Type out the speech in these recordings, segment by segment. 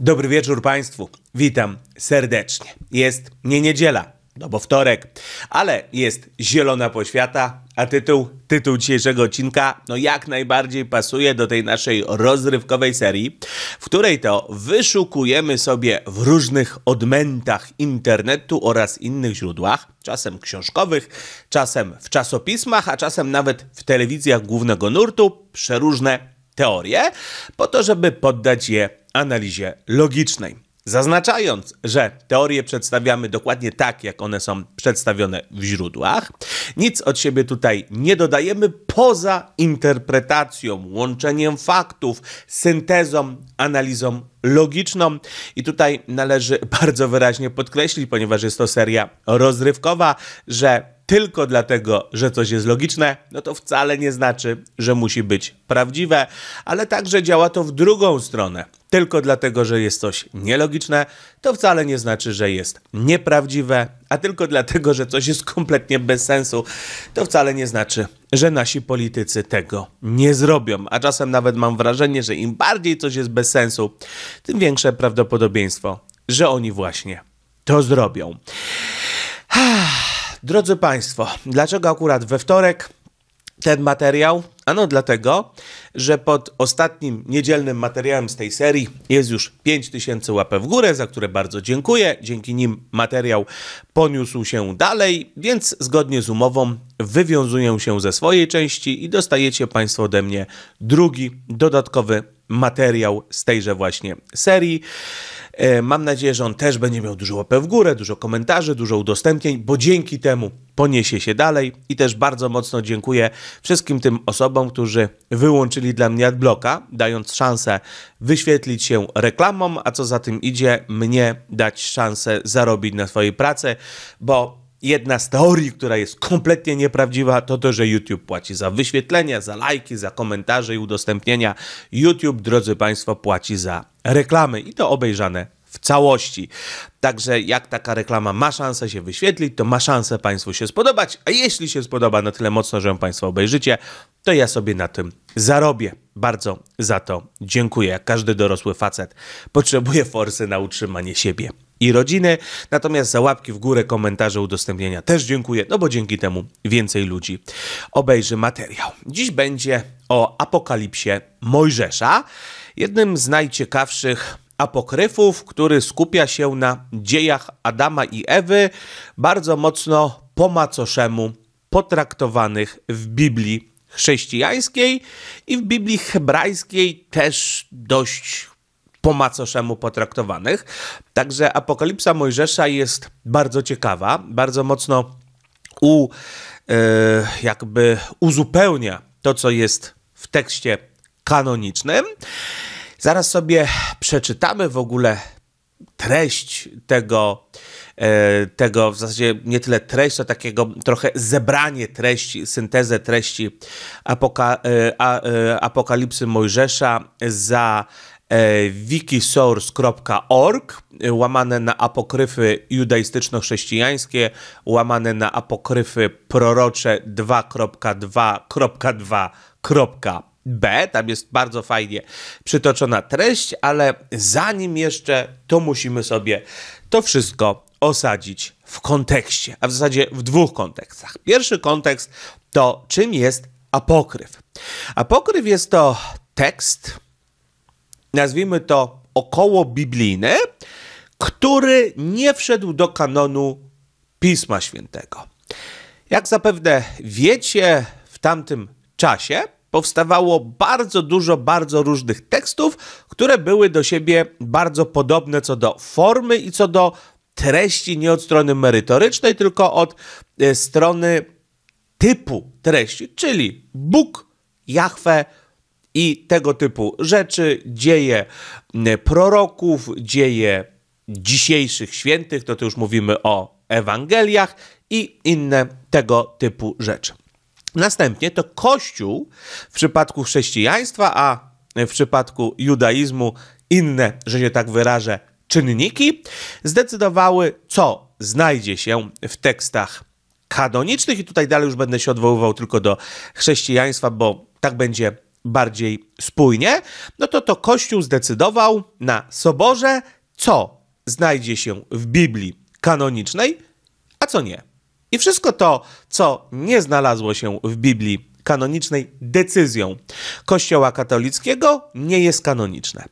Dobry wieczór Państwu. Witam serdecznie. Jest nie niedziela, no bo wtorek, ale jest Zielona Poświata, a tytuł, tytuł dzisiejszego odcinka no jak najbardziej pasuje do tej naszej rozrywkowej serii, w której to wyszukujemy sobie w różnych odmętach internetu oraz innych źródłach, czasem książkowych, czasem w czasopismach, a czasem nawet w telewizjach głównego nurtu, przeróżne teorie, po to, żeby poddać je analizie logicznej. Zaznaczając, że teorie przedstawiamy dokładnie tak, jak one są przedstawione w źródłach, nic od siebie tutaj nie dodajemy poza interpretacją, łączeniem faktów, syntezą, analizą logiczną. I tutaj należy bardzo wyraźnie podkreślić, ponieważ jest to seria rozrywkowa, że tylko dlatego, że coś jest logiczne, no to wcale nie znaczy, że musi być prawdziwe, ale także działa to w drugą stronę. Tylko dlatego, że jest coś nielogiczne, to wcale nie znaczy, że jest nieprawdziwe, a tylko dlatego, że coś jest kompletnie bez sensu, to wcale nie znaczy, że nasi politycy tego nie zrobią. A czasem nawet mam wrażenie, że im bardziej coś jest bez sensu, tym większe prawdopodobieństwo, że oni właśnie to zrobią. Drodzy Państwo, dlaczego akurat we wtorek ten materiał? Ano dlatego, że pod ostatnim niedzielnym materiałem z tej serii jest już 5000 łapę w górę, za które bardzo dziękuję. Dzięki nim materiał poniósł się dalej, więc zgodnie z umową wywiązuję się ze swojej części i dostajecie Państwo ode mnie drugi dodatkowy materiał z tejże właśnie serii. E, mam nadzieję, że on też będzie miał dużo łapę w górę, dużo komentarzy, dużo udostępnień, bo dzięki temu poniesie się dalej i też bardzo mocno dziękuję wszystkim tym osobom, którzy wyłączyli dla mnie adblocka, dając szansę wyświetlić się reklamom, a co za tym idzie, mnie dać szansę zarobić na swojej pracy, bo jedna z teorii, która jest kompletnie nieprawdziwa, to to, że YouTube płaci za wyświetlenia, za lajki, za komentarze i udostępnienia. YouTube, drodzy Państwo, płaci za reklamy i to obejrzane w całości. Także jak taka reklama ma szansę się wyświetlić, to ma szansę Państwu się spodobać, a jeśli się spodoba na tyle mocno, że ją Państwo obejrzycie, to ja sobie na tym zarobię. Bardzo za to dziękuję. Jak każdy dorosły facet potrzebuje forsy na utrzymanie siebie i rodziny. Natomiast za łapki w górę, komentarze, udostępnienia też dziękuję, no bo dzięki temu więcej ludzi obejrzy materiał. Dziś będzie o apokalipsie Mojżesza, jednym z najciekawszych apokryfów, który skupia się na dziejach Adama i Ewy, bardzo mocno po macoszemu potraktowanych w Biblii chrześcijańskiej i w Biblii hebrajskiej też dość po macoszemu potraktowanych. Także Apokalipsa Mojżesza jest bardzo ciekawa, bardzo mocno u, e, jakby uzupełnia to, co jest w tekście kanonicznym. Zaraz sobie przeczytamy w ogóle treść tego, e, tego w zasadzie nie tyle treść, co takiego trochę zebranie treści, syntezę treści apoka e, e, Apokalipsy Mojżesza za wikisource.org, łamane na apokryfy judaistyczno-chrześcijańskie, łamane na apokryfy prorocze 2.2.2 B, tam jest bardzo fajnie przytoczona treść, ale zanim jeszcze to musimy sobie to wszystko osadzić w kontekście, a w zasadzie w dwóch kontekstach. Pierwszy kontekst to czym jest apokryf. Apokryf jest to tekst, nazwijmy to około biblijny, który nie wszedł do kanonu Pisma Świętego. Jak zapewne wiecie, w tamtym czasie powstawało bardzo dużo, bardzo różnych tekstów, które były do siebie bardzo podobne co do formy i co do treści, nie od strony merytorycznej, tylko od e, strony typu treści, czyli Bóg, Jahwe i tego typu rzeczy, dzieje proroków, dzieje dzisiejszych świętych, to tu już mówimy o Ewangeliach i inne tego typu rzeczy. Następnie to Kościół w przypadku chrześcijaństwa, a w przypadku judaizmu inne, że się tak wyrażę, czynniki zdecydowały, co znajdzie się w tekstach kanonicznych. I tutaj dalej już będę się odwoływał tylko do chrześcijaństwa, bo tak będzie bardziej spójnie. No to to Kościół zdecydował na soborze, co znajdzie się w Biblii kanonicznej, a co nie. I wszystko to, co nie znalazło się w Biblii kanonicznej decyzją Kościoła katolickiego, nie jest kanoniczne.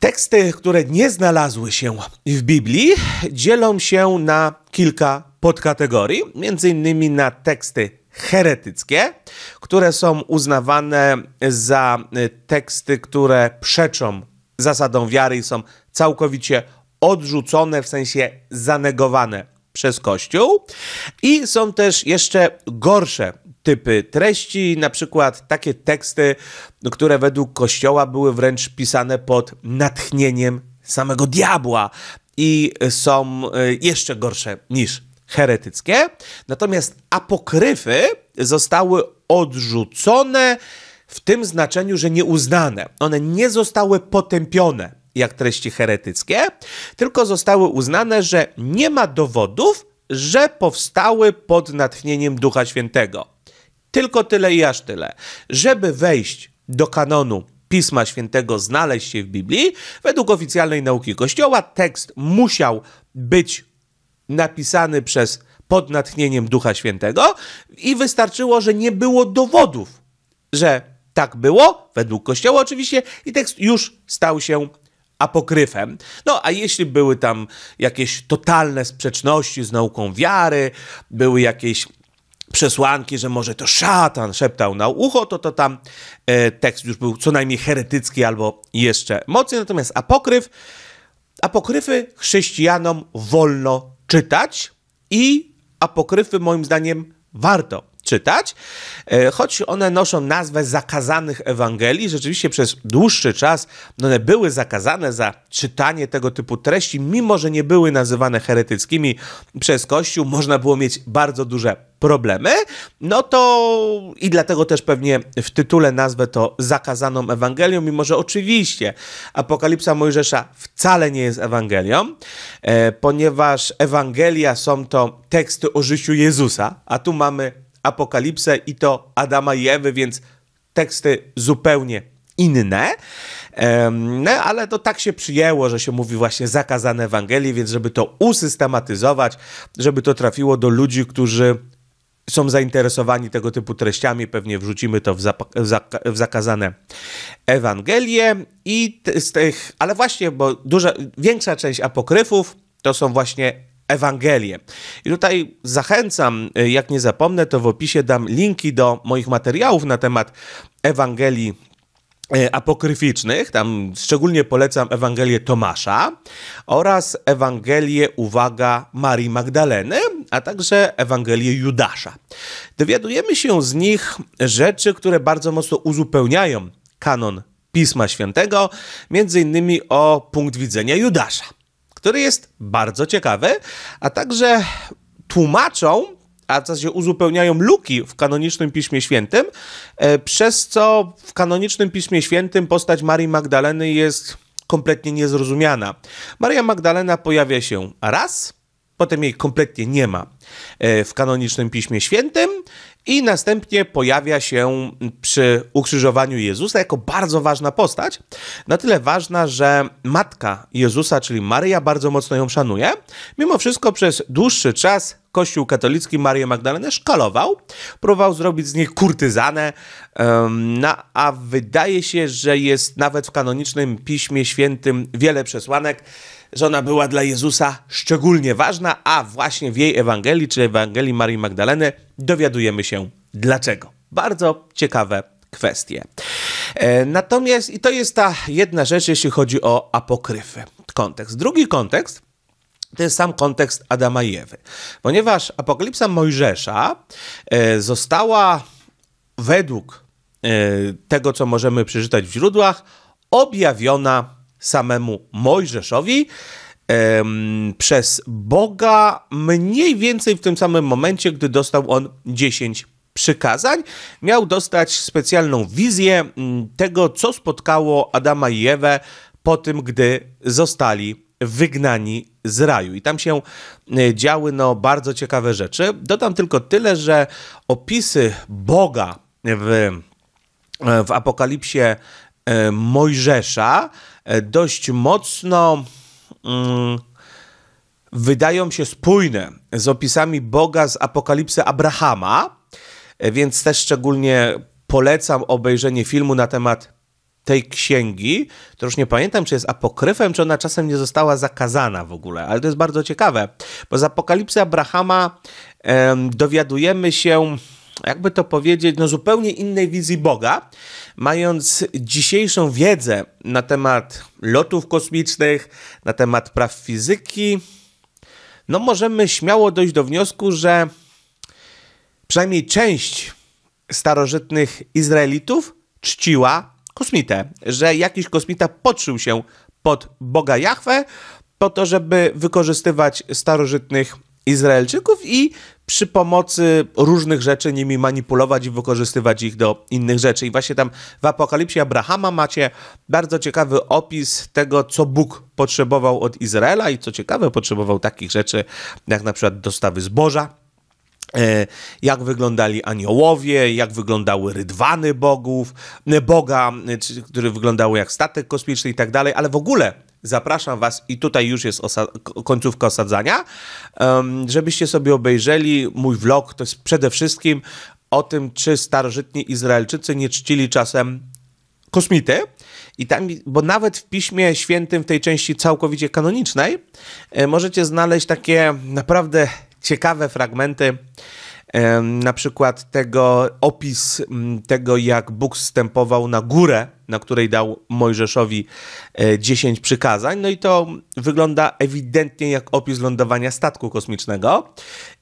Teksty, które nie znalazły się w Biblii, dzielą się na kilka podkategorii, między innymi na teksty heretyckie, które są uznawane za teksty, które przeczą zasadom wiary i są całkowicie odrzucone, w sensie zanegowane przez Kościół. I są też jeszcze gorsze typy treści, na przykład takie teksty, które według Kościoła były wręcz pisane pod natchnieniem samego diabła i są e, jeszcze gorsze niż heretyckie. Natomiast apokryfy zostały odrzucone w tym znaczeniu, że nieuznane. One nie zostały potępione jak treści heretyckie, tylko zostały uznane, że nie ma dowodów, że powstały pod natchnieniem Ducha Świętego. Tylko tyle i aż tyle. Żeby wejść do kanonu Pisma Świętego, znaleźć się w Biblii, według oficjalnej nauki Kościoła tekst musiał być napisany przez pod natchnieniem Ducha Świętego i wystarczyło, że nie było dowodów, że tak było, według Kościoła oczywiście, i tekst już stał się apokryfem. No a jeśli były tam jakieś totalne sprzeczności z nauką wiary, były jakieś przesłanki, że może to szatan szeptał na ucho, to to tam e, tekst już był co najmniej heretycki albo jeszcze mocny. Natomiast apokryf, apokryfy chrześcijanom wolno czytać i apokryfy moim zdaniem warto czytać, e, choć one noszą nazwę zakazanych Ewangelii. Rzeczywiście przez dłuższy czas one były zakazane za czytanie tego typu treści, mimo że nie były nazywane heretyckimi przez Kościół, można było mieć bardzo duże problemy, no to i dlatego też pewnie w tytule nazwę to zakazaną Ewangelią, mimo że oczywiście Apokalipsa Mojżesza wcale nie jest Ewangelią, e, ponieważ Ewangelia są to teksty o życiu Jezusa, a tu mamy Apokalipsę i to Adama i Ewy, więc teksty zupełnie inne. No, ale to tak się przyjęło, że się mówi właśnie zakazane Ewangelii, więc żeby to usystematyzować, żeby to trafiło do ludzi, którzy są zainteresowani tego typu treściami, pewnie wrzucimy to w, w zakazane Ewangelie. I z tych, ale właśnie, bo duża, większa część apokryfów to są właśnie Ewangelię. I tutaj zachęcam, y, jak nie zapomnę, to w opisie dam linki do moich materiałów na temat Ewangelii y, apokryficznych, tam szczególnie polecam Ewangelię Tomasza oraz Ewangelię, uwaga, Marii Magdaleny, a także Ewangelię Judasza. Dowiadujemy się z nich rzeczy, które bardzo mocno uzupełniają kanon Pisma Świętego, między innymi o punkt widzenia Judasza który jest bardzo ciekawy, a także tłumaczą a w zasadzie uzupełniają luki w kanonicznym Piśmie Świętym, e, przez co w kanonicznym Piśmie Świętym postać Marii Magdaleny jest kompletnie niezrozumiana. Maria Magdalena pojawia się raz, potem jej kompletnie nie ma e, w kanonicznym Piśmie Świętym i następnie pojawia się przy ukrzyżowaniu Jezusa jako bardzo ważna postać. Na tyle ważna, że matka Jezusa, czyli Maryja, bardzo mocno ją szanuje. Mimo wszystko przez dłuższy czas Kościół katolicki Marię Magdalenę szkalował, próbował zrobić z niej kurtyzanę, no, a wydaje się, że jest nawet w kanonicznym Piśmie Świętym wiele przesłanek, że ona była dla Jezusa szczególnie ważna, a właśnie w jej Ewangelii, czy Ewangelii Marii Magdaleny, dowiadujemy się dlaczego. Bardzo ciekawe kwestie. E, natomiast, i to jest ta jedna rzecz, jeśli chodzi o apokryfy, kontekst. Drugi kontekst to jest sam kontekst Adama i Ewy. Ponieważ apokalipsa Mojżesza e, została według e, tego, co możemy przeczytać w źródłach, objawiona samemu Mojżeszowi przez Boga mniej więcej w tym samym momencie, gdy dostał on 10 przykazań, miał dostać specjalną wizję mm, tego, co spotkało Adama i Ewę po tym, gdy zostali wygnani z raju. I tam się e, działy no, bardzo ciekawe rzeczy. Dodam tylko tyle, że opisy Boga w, e, w apokalipsie e, Mojżesza dość mocno Mm, wydają się spójne z opisami Boga z Apokalipsy Abrahama, e, więc też szczególnie polecam obejrzenie filmu na temat tej księgi, to już nie pamiętam, czy jest apokryfem, czy ona czasem nie została zakazana w ogóle, ale to jest bardzo ciekawe, bo z Apokalipsy Abrahama em, dowiadujemy się jakby to powiedzieć, no zupełnie innej wizji Boga, mając dzisiejszą wiedzę na temat lotów kosmicznych, na temat praw fizyki, no możemy śmiało dojść do wniosku, że przynajmniej część starożytnych Izraelitów czciła kosmitę, że jakiś kosmita podszył się pod Boga Jahwe po to, żeby wykorzystywać starożytnych Izraelczyków i przy pomocy różnych rzeczy nimi manipulować i wykorzystywać ich do innych rzeczy. I właśnie tam w Apokalipsie Abrahama macie bardzo ciekawy opis tego, co Bóg potrzebował od Izraela i co ciekawe, potrzebował takich rzeczy jak na przykład dostawy zboża, e, jak wyglądali aniołowie, jak wyglądały rydwany bogów, e, Boga, e, które wyglądały jak statek kosmiczny i tak dalej, ale w ogóle zapraszam Was i tutaj już jest osa końcówka osadzania, żebyście sobie obejrzeli mój vlog. To jest przede wszystkim o tym, czy starożytni Izraelczycy nie czcili czasem kosmity. I tam, bo nawet w Piśmie Świętym, w tej części całkowicie kanonicznej, e, możecie znaleźć takie naprawdę ciekawe fragmenty na przykład tego opis tego, jak Bóg wstępował na górę, na której dał Mojżeszowi 10 e, przykazań. No i to wygląda ewidentnie jak opis lądowania statku kosmicznego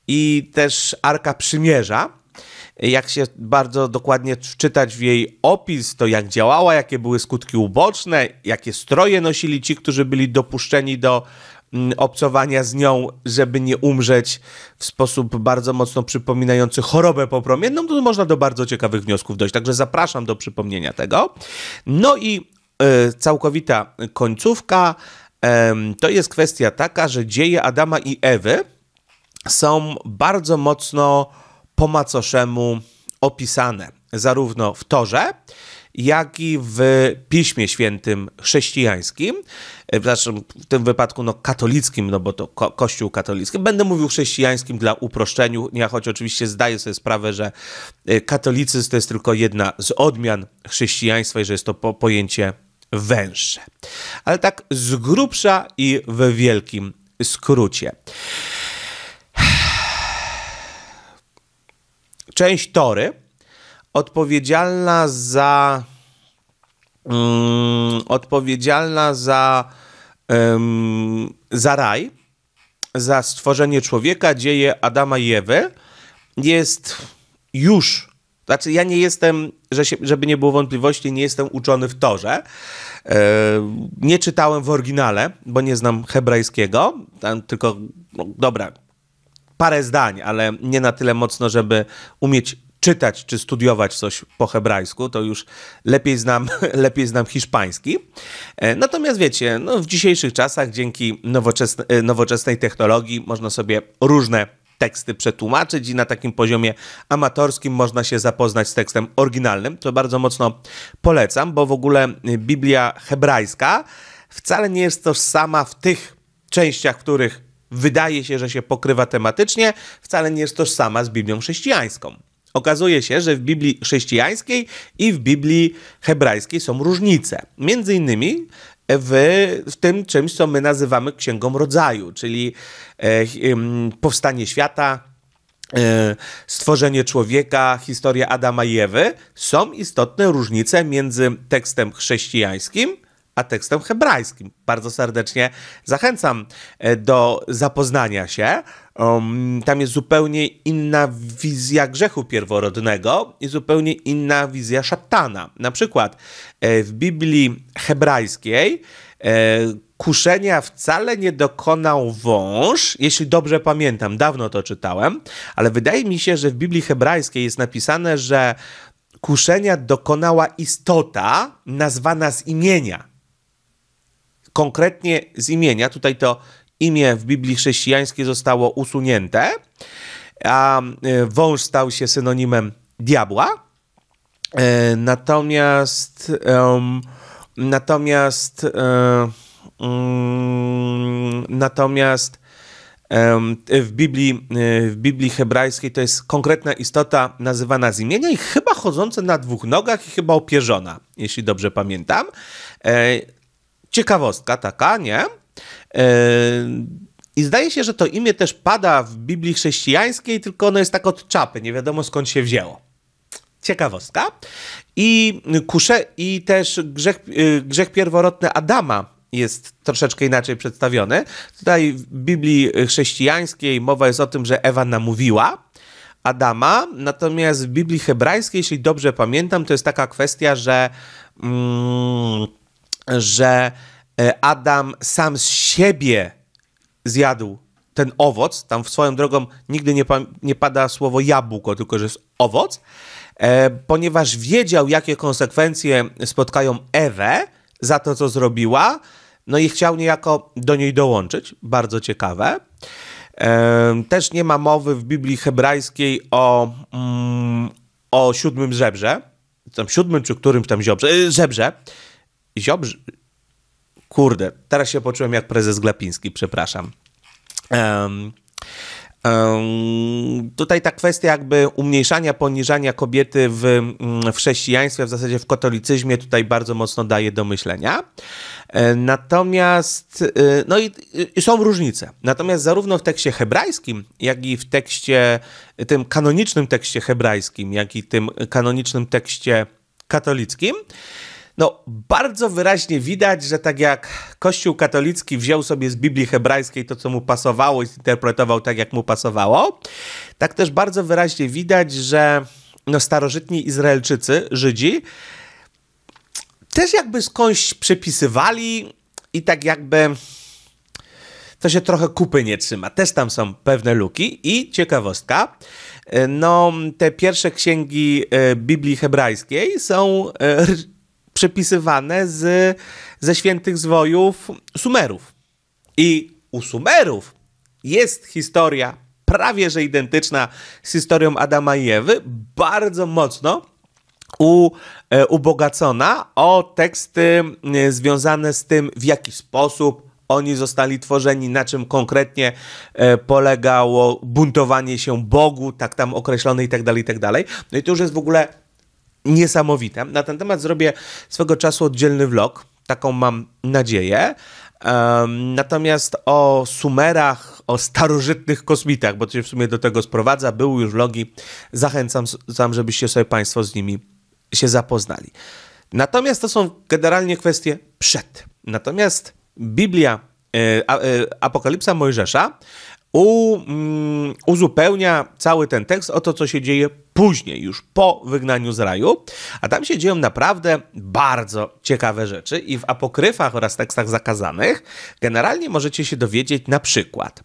i też Arka Przymierza jak się bardzo dokładnie wczytać w jej opis, to jak działała, jakie były skutki uboczne, jakie stroje nosili ci, którzy byli dopuszczeni do Mm, obcowania z nią, żeby nie umrzeć w sposób bardzo mocno przypominający chorobę popromienną, no, to można do bardzo ciekawych wniosków dojść. Także zapraszam do przypomnienia tego. No i y, całkowita końcówka y, to jest kwestia taka, że dzieje Adama i Ewy są bardzo mocno po macoszemu opisane, zarówno w Torze, jak i w Piśmie Świętym chrześcijańskim. E, w tym wypadku no, katolickim, no bo to ko kościół katolicki. Będę mówił chrześcijańskim dla uproszczenia choć oczywiście zdaję sobie sprawę, że e, katolicyzm to jest tylko jedna z odmian chrześcijaństwa i że jest to po pojęcie węższe. Ale tak z grubsza i w wielkim skrócie. Część tory odpowiedzialna za Mm, odpowiedzialna za, um, za raj, za stworzenie człowieka, dzieje Adama i Ewy, jest już znaczy, ja nie jestem, żeby nie było wątpliwości, nie jestem uczony w torze. E, nie czytałem w oryginale, bo nie znam hebrajskiego. Tam tylko, no, dobra, parę zdań, ale nie na tyle mocno, żeby umieć czytać czy studiować coś po hebrajsku, to już lepiej znam, lepiej znam hiszpański. E, natomiast wiecie, no w dzisiejszych czasach dzięki nowoczesne, e, nowoczesnej technologii można sobie różne teksty przetłumaczyć i na takim poziomie amatorskim można się zapoznać z tekstem oryginalnym, co bardzo mocno polecam, bo w ogóle Biblia hebrajska wcale nie jest tożsama w tych częściach, w których wydaje się, że się pokrywa tematycznie, wcale nie jest tożsama z Biblią chrześcijańską. Okazuje się, że w Biblii chrześcijańskiej i w Biblii hebrajskiej są różnice. Między innymi w, w tym czymś, co my nazywamy Księgą Rodzaju, czyli e, e, powstanie świata, e, stworzenie człowieka, historia Adama i Ewy, są istotne różnice między tekstem chrześcijańskim a tekstem hebrajskim. Bardzo serdecznie zachęcam e, do zapoznania się. Um, tam jest zupełnie inna wizja grzechu pierworodnego i zupełnie inna wizja szatana. Na przykład e, w Biblii hebrajskiej e, kuszenia wcale nie dokonał wąż, jeśli dobrze pamiętam, dawno to czytałem, ale wydaje mi się, że w Biblii hebrajskiej jest napisane, że kuszenia dokonała istota nazwana z imienia konkretnie z imienia. Tutaj to imię w Biblii chrześcijańskiej zostało usunięte, a e, wąż stał się synonimem diabła. E, natomiast um, natomiast um, natomiast w Biblii, w Biblii hebrajskiej to jest konkretna istota nazywana z imienia i chyba chodząca na dwóch nogach i chyba opierzona, jeśli dobrze pamiętam ciekawostka taka, nie? E, I zdaje się, że to imię też pada w Biblii chrześcijańskiej, tylko ono jest tak od czapy, nie wiadomo skąd się wzięło. Ciekawostka. I, kusze, i też grzech, e, grzech pierworodny Adama jest troszeczkę inaczej przedstawiony. Tutaj w Biblii chrześcijańskiej mowa jest o tym, że Ewa namówiła Adama, natomiast w Biblii hebrajskiej, jeśli dobrze pamiętam, to jest taka kwestia, że. Mm, że e, Adam sam z siebie zjadł ten owoc. Tam w swoją drogą nigdy nie, pa nie pada słowo jabłko, tylko że jest owoc, e, ponieważ wiedział, jakie konsekwencje spotkają Ewę za to, co zrobiła, no i chciał niejako do niej dołączyć. Bardzo ciekawe. E, też nie ma mowy w Biblii hebrajskiej o, mm, o siódmym żebrze, tam siódmym czy którymś tam e, żebrze, żebrze Ziobrzy... Kurde, teraz się poczułem jak prezes Glapiński, przepraszam. Um, um, tutaj ta kwestia jakby umniejszania, poniżania kobiety w, mm, w chrześcijaństwie, w zasadzie w katolicyzmie tutaj bardzo mocno daje do myślenia. E, natomiast, e, no i, i, są różnice. Natomiast zarówno w tekście hebrajskim, jak i w tekście, tym kanonicznym tekście hebrajskim, jak i tym kanonicznym tekście katolickim, no, bardzo wyraźnie widać, że tak jak Kościół katolicki wziął sobie z Biblii hebrajskiej to, co mu pasowało i zinterpretował tak, jak mu pasowało, tak też bardzo wyraźnie widać, że no, starożytni Izraelczycy, Żydzi, też jakby skądś przepisywali i tak jakby to się trochę kupy nie trzyma. Też tam są pewne luki i ciekawostka, no te pierwsze księgi e, Biblii hebrajskiej są e, przepisywane z, ze świętych zwojów Sumerów. I u Sumerów jest historia prawie że identyczna z historią Adama i Ewy, bardzo mocno u, e, ubogacona o teksty e, związane z tym, w jaki sposób oni zostali tworzeni, na czym konkretnie e, polegało buntowanie się Bogu, tak tam określone i tak dalej, i tak dalej. No i to już jest w ogóle niesamowite. Na ten temat zrobię swego czasu oddzielny vlog, taką mam nadzieję. Um, natomiast o Sumerach, o starożytnych kosmitach, bo to się w sumie do tego sprowadza, były już vlogi. Zachęcam, sam, żebyście sobie Państwo z nimi się zapoznali. Natomiast to są generalnie kwestie przed. Natomiast Biblia, y, y, Apokalipsa Mojżesza u, um, uzupełnia cały ten tekst o to, co się dzieje później, już po wygnaniu z raju. A tam się dzieją naprawdę bardzo ciekawe rzeczy i w apokryfach oraz tekstach zakazanych generalnie możecie się dowiedzieć na przykład,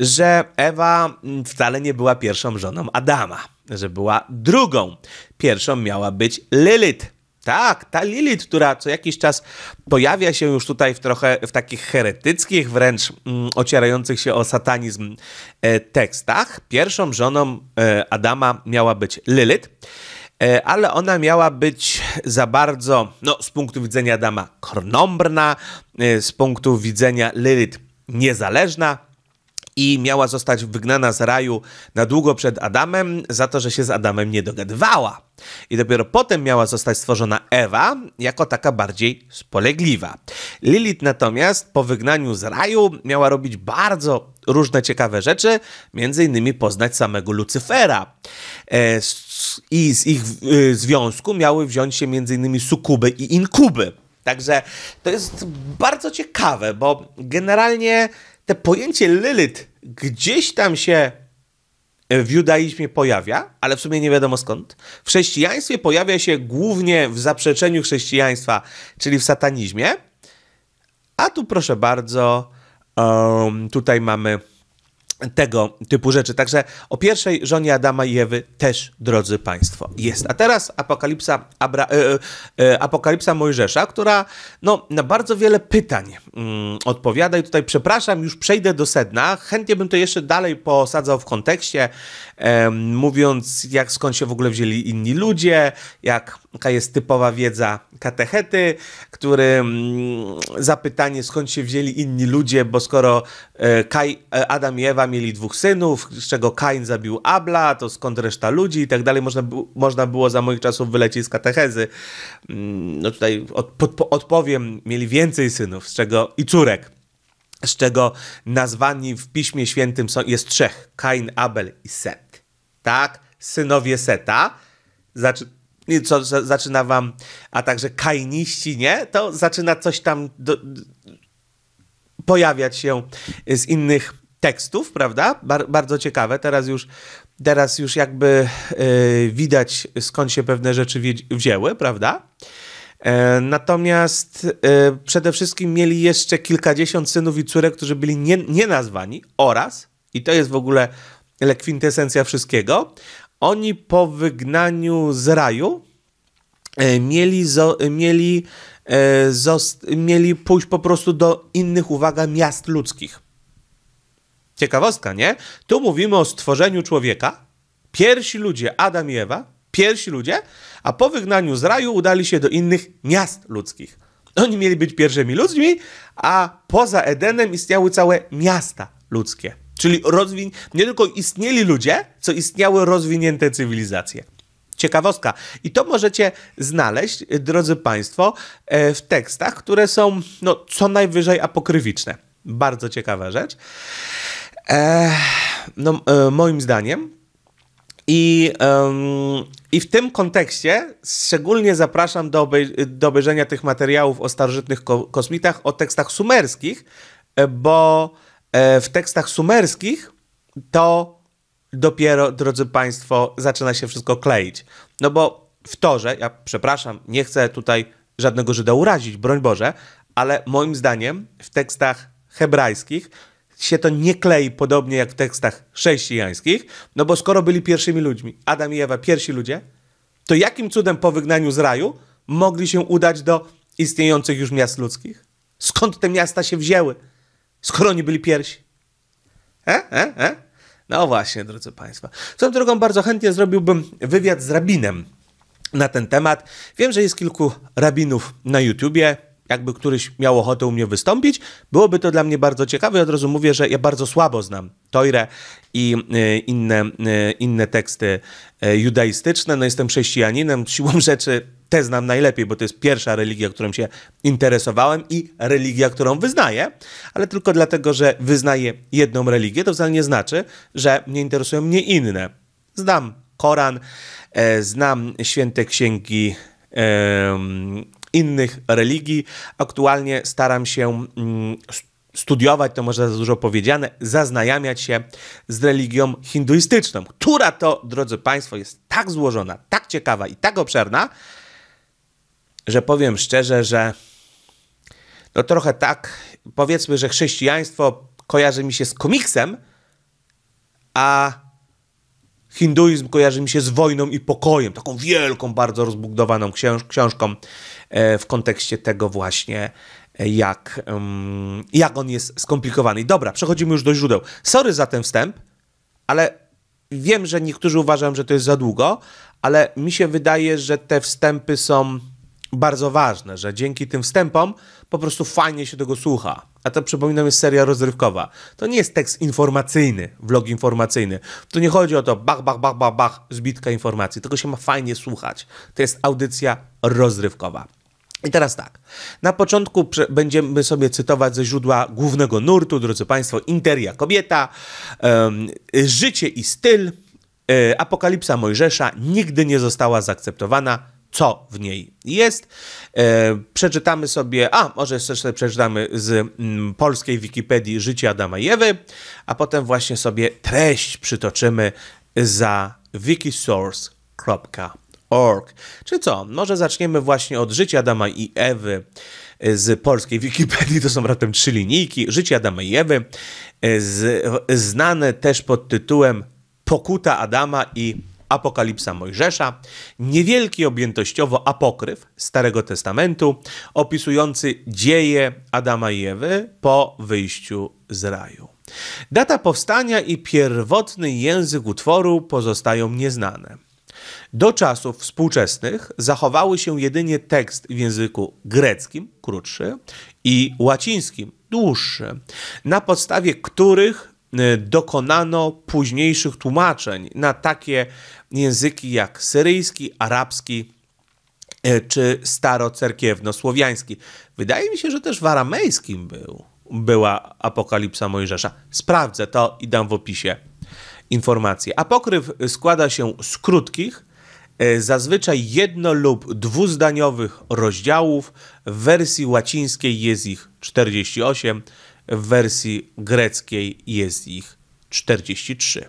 że Ewa mm, wcale nie była pierwszą żoną Adama, że była drugą. Pierwszą miała być Lilith tak, ta Lilith, która co jakiś czas pojawia się już tutaj w trochę w takich heretyckich, wręcz mm, ocierających się o satanizm e, tekstach. Pierwszą żoną e, Adama miała być Lilith e, ale ona miała być za bardzo, no, z punktu widzenia Adama, krnąbrna, e, z punktu widzenia Lilith niezależna, i miała zostać wygnana z raju na długo przed Adamem za to, że się z Adamem nie dogadywała. I dopiero potem miała zostać stworzona Ewa jako taka bardziej spolegliwa. Lilith natomiast po wygnaniu z raju miała robić bardzo różne ciekawe rzeczy, między innymi poznać samego Lucyfera. E, I z ich e, związku miały wziąć się między innymi sukuby i inkuby. Także to jest bardzo ciekawe, bo generalnie te pojęcie Lilith gdzieś tam się w judaizmie pojawia, ale w sumie nie wiadomo skąd. W chrześcijaństwie pojawia się głównie w zaprzeczeniu chrześcijaństwa, czyli w satanizmie. A tu proszę bardzo, um, tutaj mamy tego typu rzeczy. Także o pierwszej żonie Adama i Ewy też, drodzy Państwo, jest. A teraz apokalipsa, Abra, e, e, e apokalipsa Mojżesza, która no, na bardzo wiele pytań mm, odpowiada. I tutaj przepraszam, już przejdę do sedna. Chętnie bym to jeszcze dalej posadzał w kontekście, em, mówiąc jak skąd się w ogóle wzięli inni ludzie, jaka jest typowa wiedza katechety, który mm, zapytanie skąd się wzięli inni ludzie, bo skoro e, Kaj, e, Adam i Ewa mieli dwóch synów, z czego Kain zabił Abla, to skąd reszta ludzi i tak dalej. Można, można było za moich czasów wylecieć z katechezy. Mm, no tutaj od, pod, odpowiem, mieli więcej synów, z czego jego i córek. Z czego nazwani w Piśmie Świętym są, jest trzech: Kain, Abel i Set. Tak? Synowie Seta. Znaczy, co zaczyna wam, a także kainiści, nie? To zaczyna coś tam do, do, pojawiać się z innych tekstów, prawda? Bar bardzo ciekawe. Teraz już, teraz już jakby yy, widać, skąd się pewne rzeczy wzięły, prawda? E, natomiast e, przede wszystkim mieli jeszcze kilkadziesiąt synów i córek, którzy byli nie, nie nazwani oraz, i to jest w ogóle kwintesencja wszystkiego, oni po wygnaniu z raju e, mieli, zo, mieli, zost, mieli pójść po prostu do innych, uwaga, miast ludzkich. Ciekawostka, nie? Tu mówimy o stworzeniu człowieka. Pierwsi ludzie, Adam i Ewa, pierwsi ludzie, a po wygnaniu z raju udali się do innych miast ludzkich. Oni mieli być pierwszymi ludźmi, a poza Edenem istniały całe miasta ludzkie. Czyli rozwin... nie tylko istnieli ludzie, co istniały rozwinięte cywilizacje. Ciekawostka. I to możecie znaleźć, drodzy Państwo, e, w tekstach, które są no, co najwyżej apokryficzne. Bardzo ciekawa rzecz. Eee, no, e, moim zdaniem, i, um, I w tym kontekście szczególnie zapraszam do, obej- do obejrzenia tych materiałów o starożytnych ko- kosmitach, o tekstach sumerskich, e, bo e, w tekstach sumerskich to dopiero, drodzy Państwo, zaczyna się wszystko kleić. No bo w torze, ja przepraszam, nie chcę tutaj żadnego Żyda urazić, broń Boże, ale moim zdaniem w tekstach hebrajskich się to nie klei podobnie jak w tekstach chrześcijańskich, no bo skoro byli pierwszymi ludźmi, Adam i Ewa pierwsi ludzie, to jakim cudem po wygnaniu z raju mogli się udać do istniejących już miast ludzkich? Skąd te miasta się wzięły, skoro oni byli pierwsi? E? E? E? No właśnie, drodzy Państwo. Tą drogą bardzo chętnie zrobiłbym wywiad z rabinem na ten temat. Wiem, że jest kilku rabinów na YouTubie, jakby któryś miał ochotę u mnie wystąpić, byłoby to dla mnie bardzo ciekawe. Od razu mówię, że ja bardzo słabo znam Tojrę i y, inne, y, inne teksty y, judaistyczne. No jestem chrześcijaninem, siłą rzeczy te znam najlepiej, bo to jest pierwsza religia, którą się interesowałem i religia, którą wyznaję, ale tylko dlatego, że wyznaję jedną religię, to wcale nie znaczy, że mnie interesują mnie inne. Znam Koran, e, znam święte księgi innych religii. Aktualnie staram się mm, studiować, to może za dużo powiedziane, zaznajamiać się z religią hinduistyczną, która to, drodzy Państwo, jest tak złożona, tak ciekawa i tak obszerna, że powiem szczerze, że no trochę tak, powiedzmy, że chrześcijaństwo kojarzy mi się z komiksem, a Hinduizm kojarzy mi się z wojną i pokojem, taką wielką, bardzo rozbudowaną książ książką e, w kontekście tego właśnie, e, jak, jak on jest skomplikowany. Dobra, przechodzimy już do źródeł. Sorry za ten wstęp, ale wiem, że niektórzy uważają, że to jest za długo, ale mi się wydaje, że te wstępy są bardzo ważne, że dzięki tym wstępom po prostu fajnie się tego słucha. A to przypominam, jest seria rozrywkowa. To nie jest tekst informacyjny, vlog informacyjny. Tu nie chodzi o to bach, bach, bach, bach, bach, zbitka informacji. Tego się ma fajnie słuchać. To jest audycja rozrywkowa. I teraz tak. Na początku będziemy sobie cytować ze źródła głównego nurtu, drodzy Państwo, Interia Kobieta, Życie i styl, e, Apokalipsa Mojżesza nigdy nie została zaakceptowana co w niej jest. E, przeczytamy sobie, a może jeszcze przeczytamy z mm, polskiej Wikipedii Życie Adama i Ewy, a potem właśnie sobie treść przytoczymy za wikisource.org. Czy co? Może zaczniemy właśnie od Życia Adama i Ewy z polskiej Wikipedii, to są raptem trzy linijki, Życie Adama i Ewy, e, z, znane też pod tytułem Pokuta Adama i Apokalipsa Mojżesza, niewielki objętościowo apokryf Starego Testamentu, opisujący dzieje Adama i Ewy po wyjściu z raju. Data powstania i pierwotny język utworu pozostają nieznane. Do czasów współczesnych zachowały się jedynie tekst w języku greckim, krótszy, i łacińskim, dłuższy, na podstawie których Y, dokonano późniejszych tłumaczeń na takie języki jak syryjski, arabski y, czy starocerkiewno-słowiański. Wydaje mi się, że też w aramejskim był, była apokalipsa Mojżesza. Sprawdzę to i dam w opisie informację. Apokryf składa się z krótkich, y, zazwyczaj jedno lub dwuzdaniowych rozdziałów. W wersji łacińskiej jest ich 48 w wersji greckiej jest ich 43.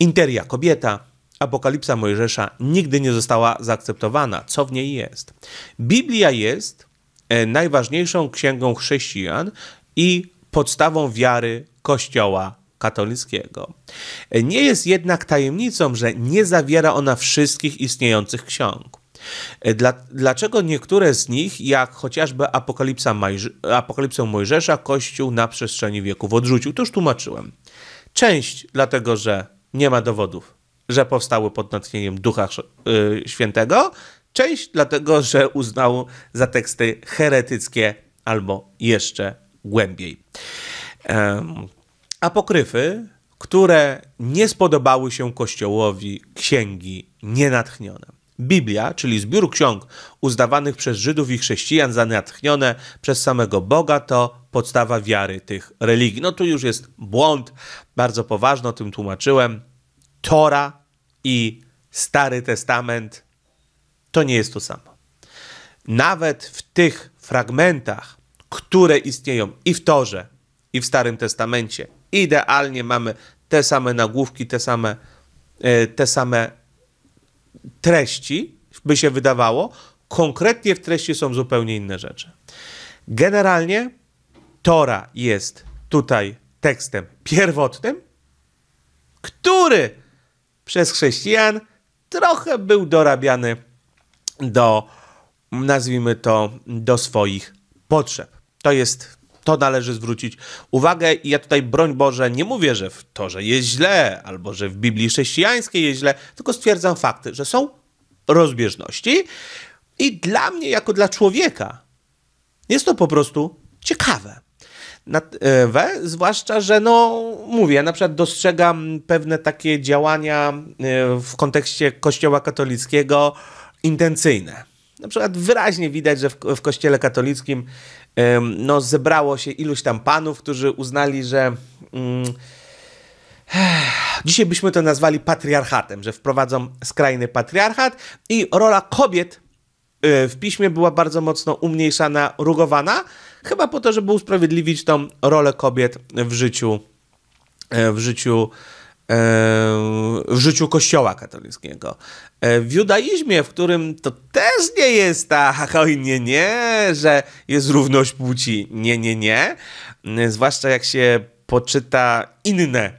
Interia kobieta, apokalipsa Mojżesza nigdy nie została zaakceptowana. Co w niej jest? Biblia jest e, najważniejszą księgą chrześcijan i podstawą wiary Kościoła katolickiego. E, nie jest jednak tajemnicą, że nie zawiera ona wszystkich istniejących ksiąg. E, dla, dlaczego niektóre z nich, jak chociażby Apokalipsa Majże, Apokalipsę Mojżesza, Kościół na przestrzeni wieków odrzucił? To już tłumaczyłem. Część dlatego, że nie ma dowodów, że powstały pod natchnieniem Ducha y, Świętego, część dlatego, że uznał za teksty heretyckie albo jeszcze głębiej. E, apokryfy, które nie spodobały się Kościołowi księgi nienatchnione. Biblia, czyli zbiór ksiąg uzdawanych przez Żydów i chrześcijan za natchnione przez samego Boga, to podstawa wiary tych religii. No tu już jest błąd, bardzo poważno o tym tłumaczyłem. Tora i Stary Testament to nie jest to samo. Nawet w tych fragmentach, które istnieją i w Torze, i w Starym Testamencie, idealnie mamy te same nagłówki, te same, e, te same treści, by się wydawało, konkretnie w treści są zupełnie inne rzeczy. Generalnie Tora jest tutaj tekstem pierwotnym, który przez chrześcijan trochę był dorabiany do, nazwijmy to, do swoich potrzeb. To jest to należy zwrócić uwagę. I ja tutaj, broń Boże, nie mówię, że w Torze jest źle, albo że w Biblii chrześcijańskiej jest źle, tylko stwierdzam fakty, że są rozbieżności. I dla mnie, jako dla człowieka, jest to po prostu ciekawe. Nad, e, we, zwłaszcza, że no mówię, ja na przykład dostrzegam pewne takie działania e, w kontekście kościoła katolickiego intencyjne na przykład wyraźnie widać, że w, w kościele katolickim ym, no, zebrało się iluś tam panów, którzy uznali, że. Mm, dzisiaj byśmy to nazwali patriarchatem, że wprowadzą skrajny patriarchat i rola kobiet y, w piśmie była bardzo mocno umniejszana, rugowana, chyba po to, żeby usprawiedliwić tą rolę kobiet w życiu, e, w życiu w życiu Kościoła katolickiego. E, w judaizmie, w którym to też nie jest tak, oj nie, nie, że jest równość płci, nie, nie, nie, e, zwłaszcza jak się poczyta inne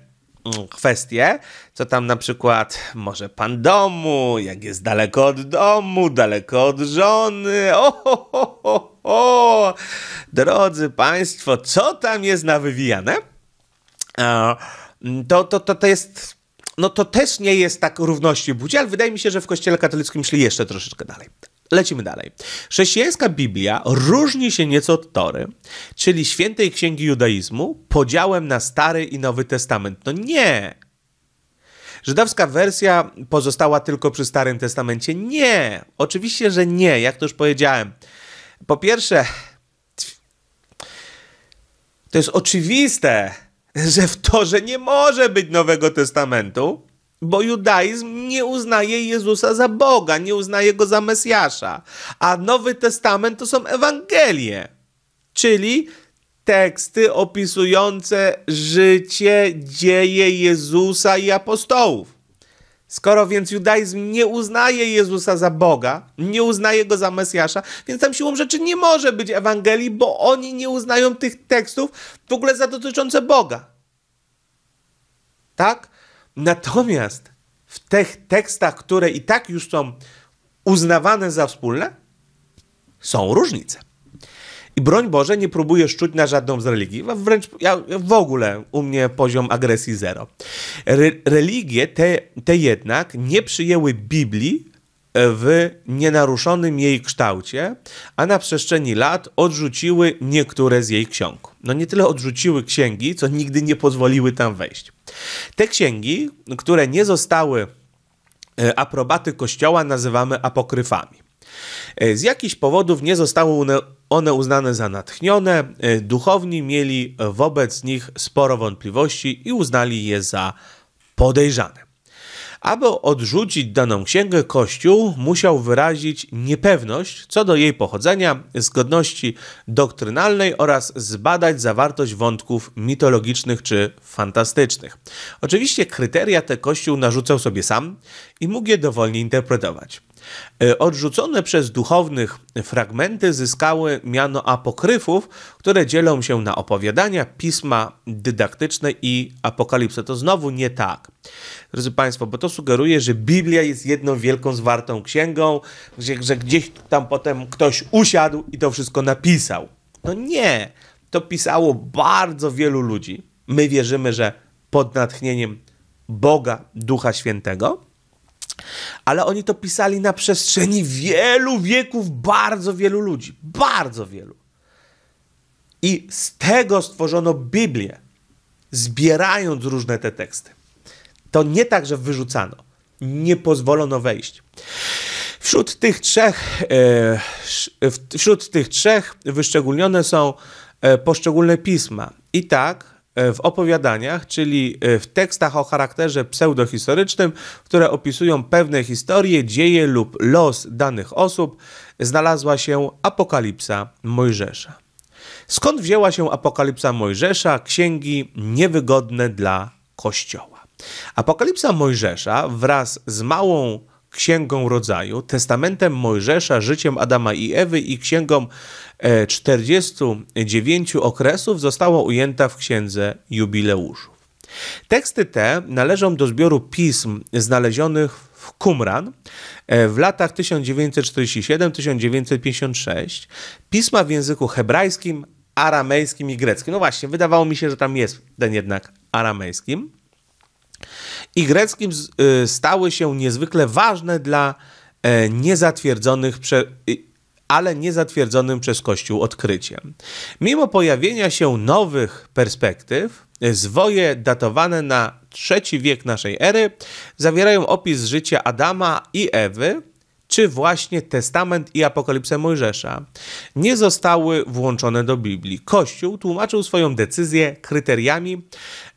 mm, kwestie, co tam na przykład może pan domu, jak jest daleko od domu, daleko od żony, o, ho, ho, ho, ho. drodzy państwo, co tam jest nawywijane? Uh, e, Mm, to, to, to, to jest. No to też nie jest tak równości budzi, ale wydaje mi się, że w Kościele katolickim szli jeszcze troszeczkę dalej. Lecimy dalej. Chrześcijańska Biblia różni się nieco od Tory, czyli świętej księgi judaizmu, podziałem na Stary i Nowy Testament. No nie! Żydowska wersja pozostała tylko przy Starym Testamencie? Nie! Oczywiście, że nie, jak to już powiedziałem. Po pierwsze, to jest oczywiste, że w Torze nie może być Nowego Testamentu, bo judaizm nie uznaje Jezusa za Boga, nie uznaje go za Mesjasza, a Nowy Testament to są Ewangelie, czyli teksty opisujące życie, dzieje Jezusa i apostołów. Skoro więc judaizm nie uznaje Jezusa za Boga, nie uznaje go za Mesjasza, więc tam siłą rzeczy nie może być Ewangelii, bo oni nie uznają tych tekstów w ogóle za dotyczące Boga. Tak? Natomiast w tych tekstach, które i tak już są uznawane za wspólne, są różnice. I broń Boże, nie próbuję szczuć na żadną z religii. Wręcz ja, w ogóle u mnie poziom agresji zero. Re, religie te, te jednak nie przyjęły Biblii e, w nienaruszonym jej kształcie, a na przestrzeni lat odrzuciły niektóre z jej ksiąg. No nie tyle odrzuciły księgi, co nigdy nie pozwoliły tam wejść. Te księgi, które nie zostały e, aprobaty Kościoła, nazywamy apokryfami. E, z jakichś powodów nie zostały one one uznane za natchnione, y, duchowni mieli wobec nich sporo wątpliwości i uznali je za podejrzane. Aby odrzucić daną księgę, Kościół musiał wyrazić niepewność co do jej pochodzenia, zgodności doktrynalnej oraz zbadać zawartość wątków mitologicznych czy fantastycznych. Oczywiście kryteria te Kościół narzucał sobie sam i mógł je dowolnie interpretować. E, odrzucone przez duchownych fragmenty zyskały miano apokryfów, które dzielą się na opowiadania, pisma dydaktyczne i apokalipsę. To znowu nie tak. Drodzy Państwo, bo to sugeruje, że Biblia jest jedną wielką, zwartą księgą, że, że gdzieś tam potem ktoś usiadł i to wszystko napisał. No nie, to pisało bardzo wielu ludzi. My wierzymy, że pod natchnieniem Boga, Ducha Świętego, ale oni to pisali na przestrzeni wielu wieków, bardzo wielu ludzi, bardzo wielu. I z tego stworzono Biblię, zbierając różne te teksty. To nie tak, że wyrzucano, nie pozwolono wejść. Wśród tych trzech, e, e, wśród tych trzech wyszczególnione są e, poszczególne pisma. I tak E, w opowiadaniach, czyli e, w tekstach o charakterze pseudohistorycznym, które opisują pewne historie, dzieje lub los danych osób, znalazła się apokalipsa Mojżesza. Skąd wzięła się apokalipsa Mojżesza, księgi niewygodne dla Kościoła? Apokalipsa Mojżesza wraz z małą Księgą Rodzaju, Testamentem Mojżesza, Życiem Adama i Ewy i Księgą 49 e, okresów została ujęta w Księdze Jubileuszów. Teksty te należą do zbioru pism znalezionych w Qumran e, w latach 1947-1956. Pisma w języku hebrajskim, aramejskim i greckim. No właśnie, wydawało mi się, że tam jest ten jednak aramejskim i greckim y, stały się niezwykle ważne dla e, niezatwierdzonych prze, ale niezatwierdzonym przez Kościół odkryciem. Mimo pojawienia się nowych perspektyw, zwoje datowane na III wiek naszej ery zawierają opis życia Adama i Ewy, czy właśnie Testament i Apokalipsę Mojżesza nie zostały włączone do Biblii. Kościół tłumaczył swoją decyzję kryteriami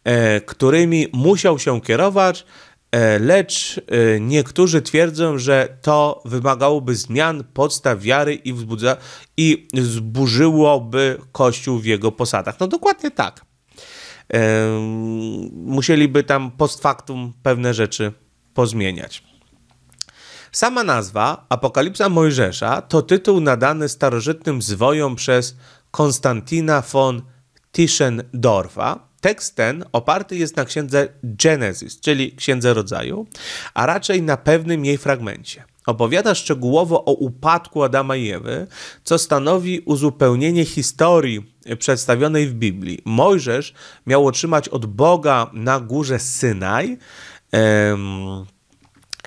E, którymi musiał się kierować, e, lecz e, niektórzy twierdzą, że to wymagałoby zmian podstaw wiary i, wzbudza, i zburzyłoby Kościół w jego posadach. No dokładnie tak. Musieliby tam post factum pewne rzeczy pozmieniać. Sama nazwa Apokalipsa Mojżesza to tytuł nadany starożytnym zwojom przez Konstantina von Tischendorfa, Tekst ten oparty jest na księdze Genesis, czyli księdze rodzaju, a raczej na pewnym jej fragmencie. Opowiada szczegółowo o upadku Adama i Ewy, co stanowi uzupełnienie historii przedstawionej w Biblii. Mojżesz miał otrzymać od Boga na górze Synaj. Em,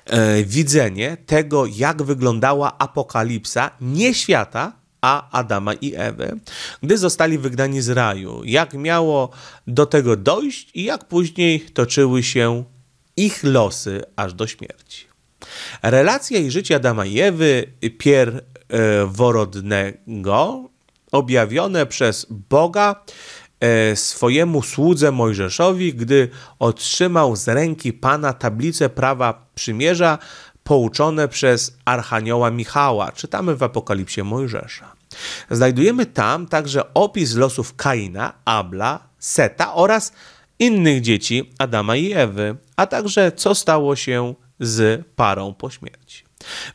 e, widzenie tego, jak wyglądała apokalipsa nie świata, a Adama i Ewy, gdy zostali wygnani z raju, jak miało do tego dojść i jak później toczyły się ich losy aż do śmierci. Relacja i życie Adama i Ewy pierworodnego, e, objawione przez Boga e, swojemu słudze Mojżeszowi, gdy otrzymał z ręki Pana tablicę prawa przymierza, pouczone przez Archanioła Michała, czytamy w Apokalipsie Mojżesza. Znajdujemy tam także opis losów Kaina, Abla, Seta oraz innych dzieci Adama i Ewy, a także co stało się z parą po śmierci.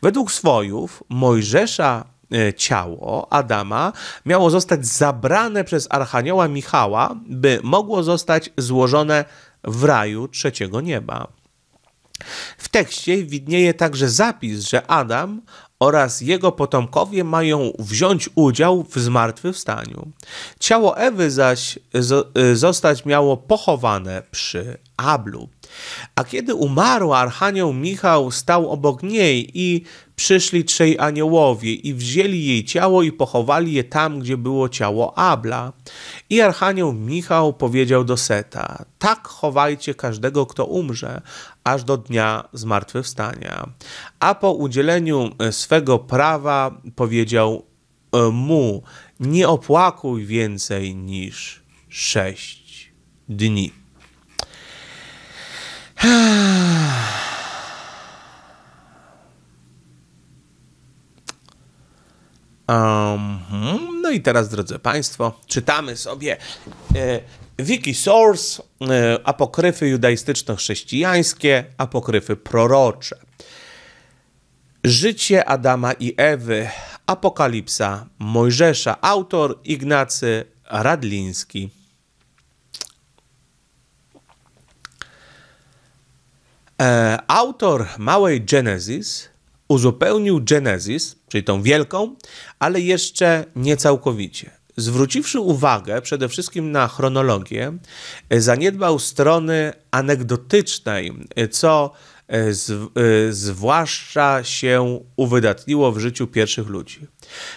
Według swojów Mojżesza e, ciało Adama miało zostać zabrane przez Archanioła Michała, by mogło zostać złożone w raju trzeciego nieba. W tekście widnieje także zapis, że Adam oraz jego potomkowie mają wziąć udział w zmartwychwstaniu. Ciało Ewy zaś y, zostać miało pochowane przy Ablu. A kiedy umarła, Archanioł Michał stał obok niej i przyszli trzej aniołowie i wzięli jej ciało i pochowali je tam, gdzie było ciało Abla. I Archanioł Michał powiedział do Seta, tak chowajcie każdego, kto umrze, aż do dnia zmartwychwstania. A po udzieleniu e, swego prawa powiedział e, mu, nie opłakuj więcej niż sześć dni. Um, no i teraz, drodzy Państwo, czytamy sobie e, Wiki e, apokryfy judaistyczno-chrześcijańskie, apokryfy prorocze. Życie Adama i Ewy, Apokalipsa Mojżesza, autor Ignacy Radliński. E, autor małej Genesis uzupełnił Genesis, czyli tą wielką, ale jeszcze nie całkowicie. Zwróciwszy uwagę przede wszystkim na chronologię, e, zaniedbał strony anegdotycznej, e, co e, z, zwłaszcza się uwydatniło w życiu pierwszych ludzi.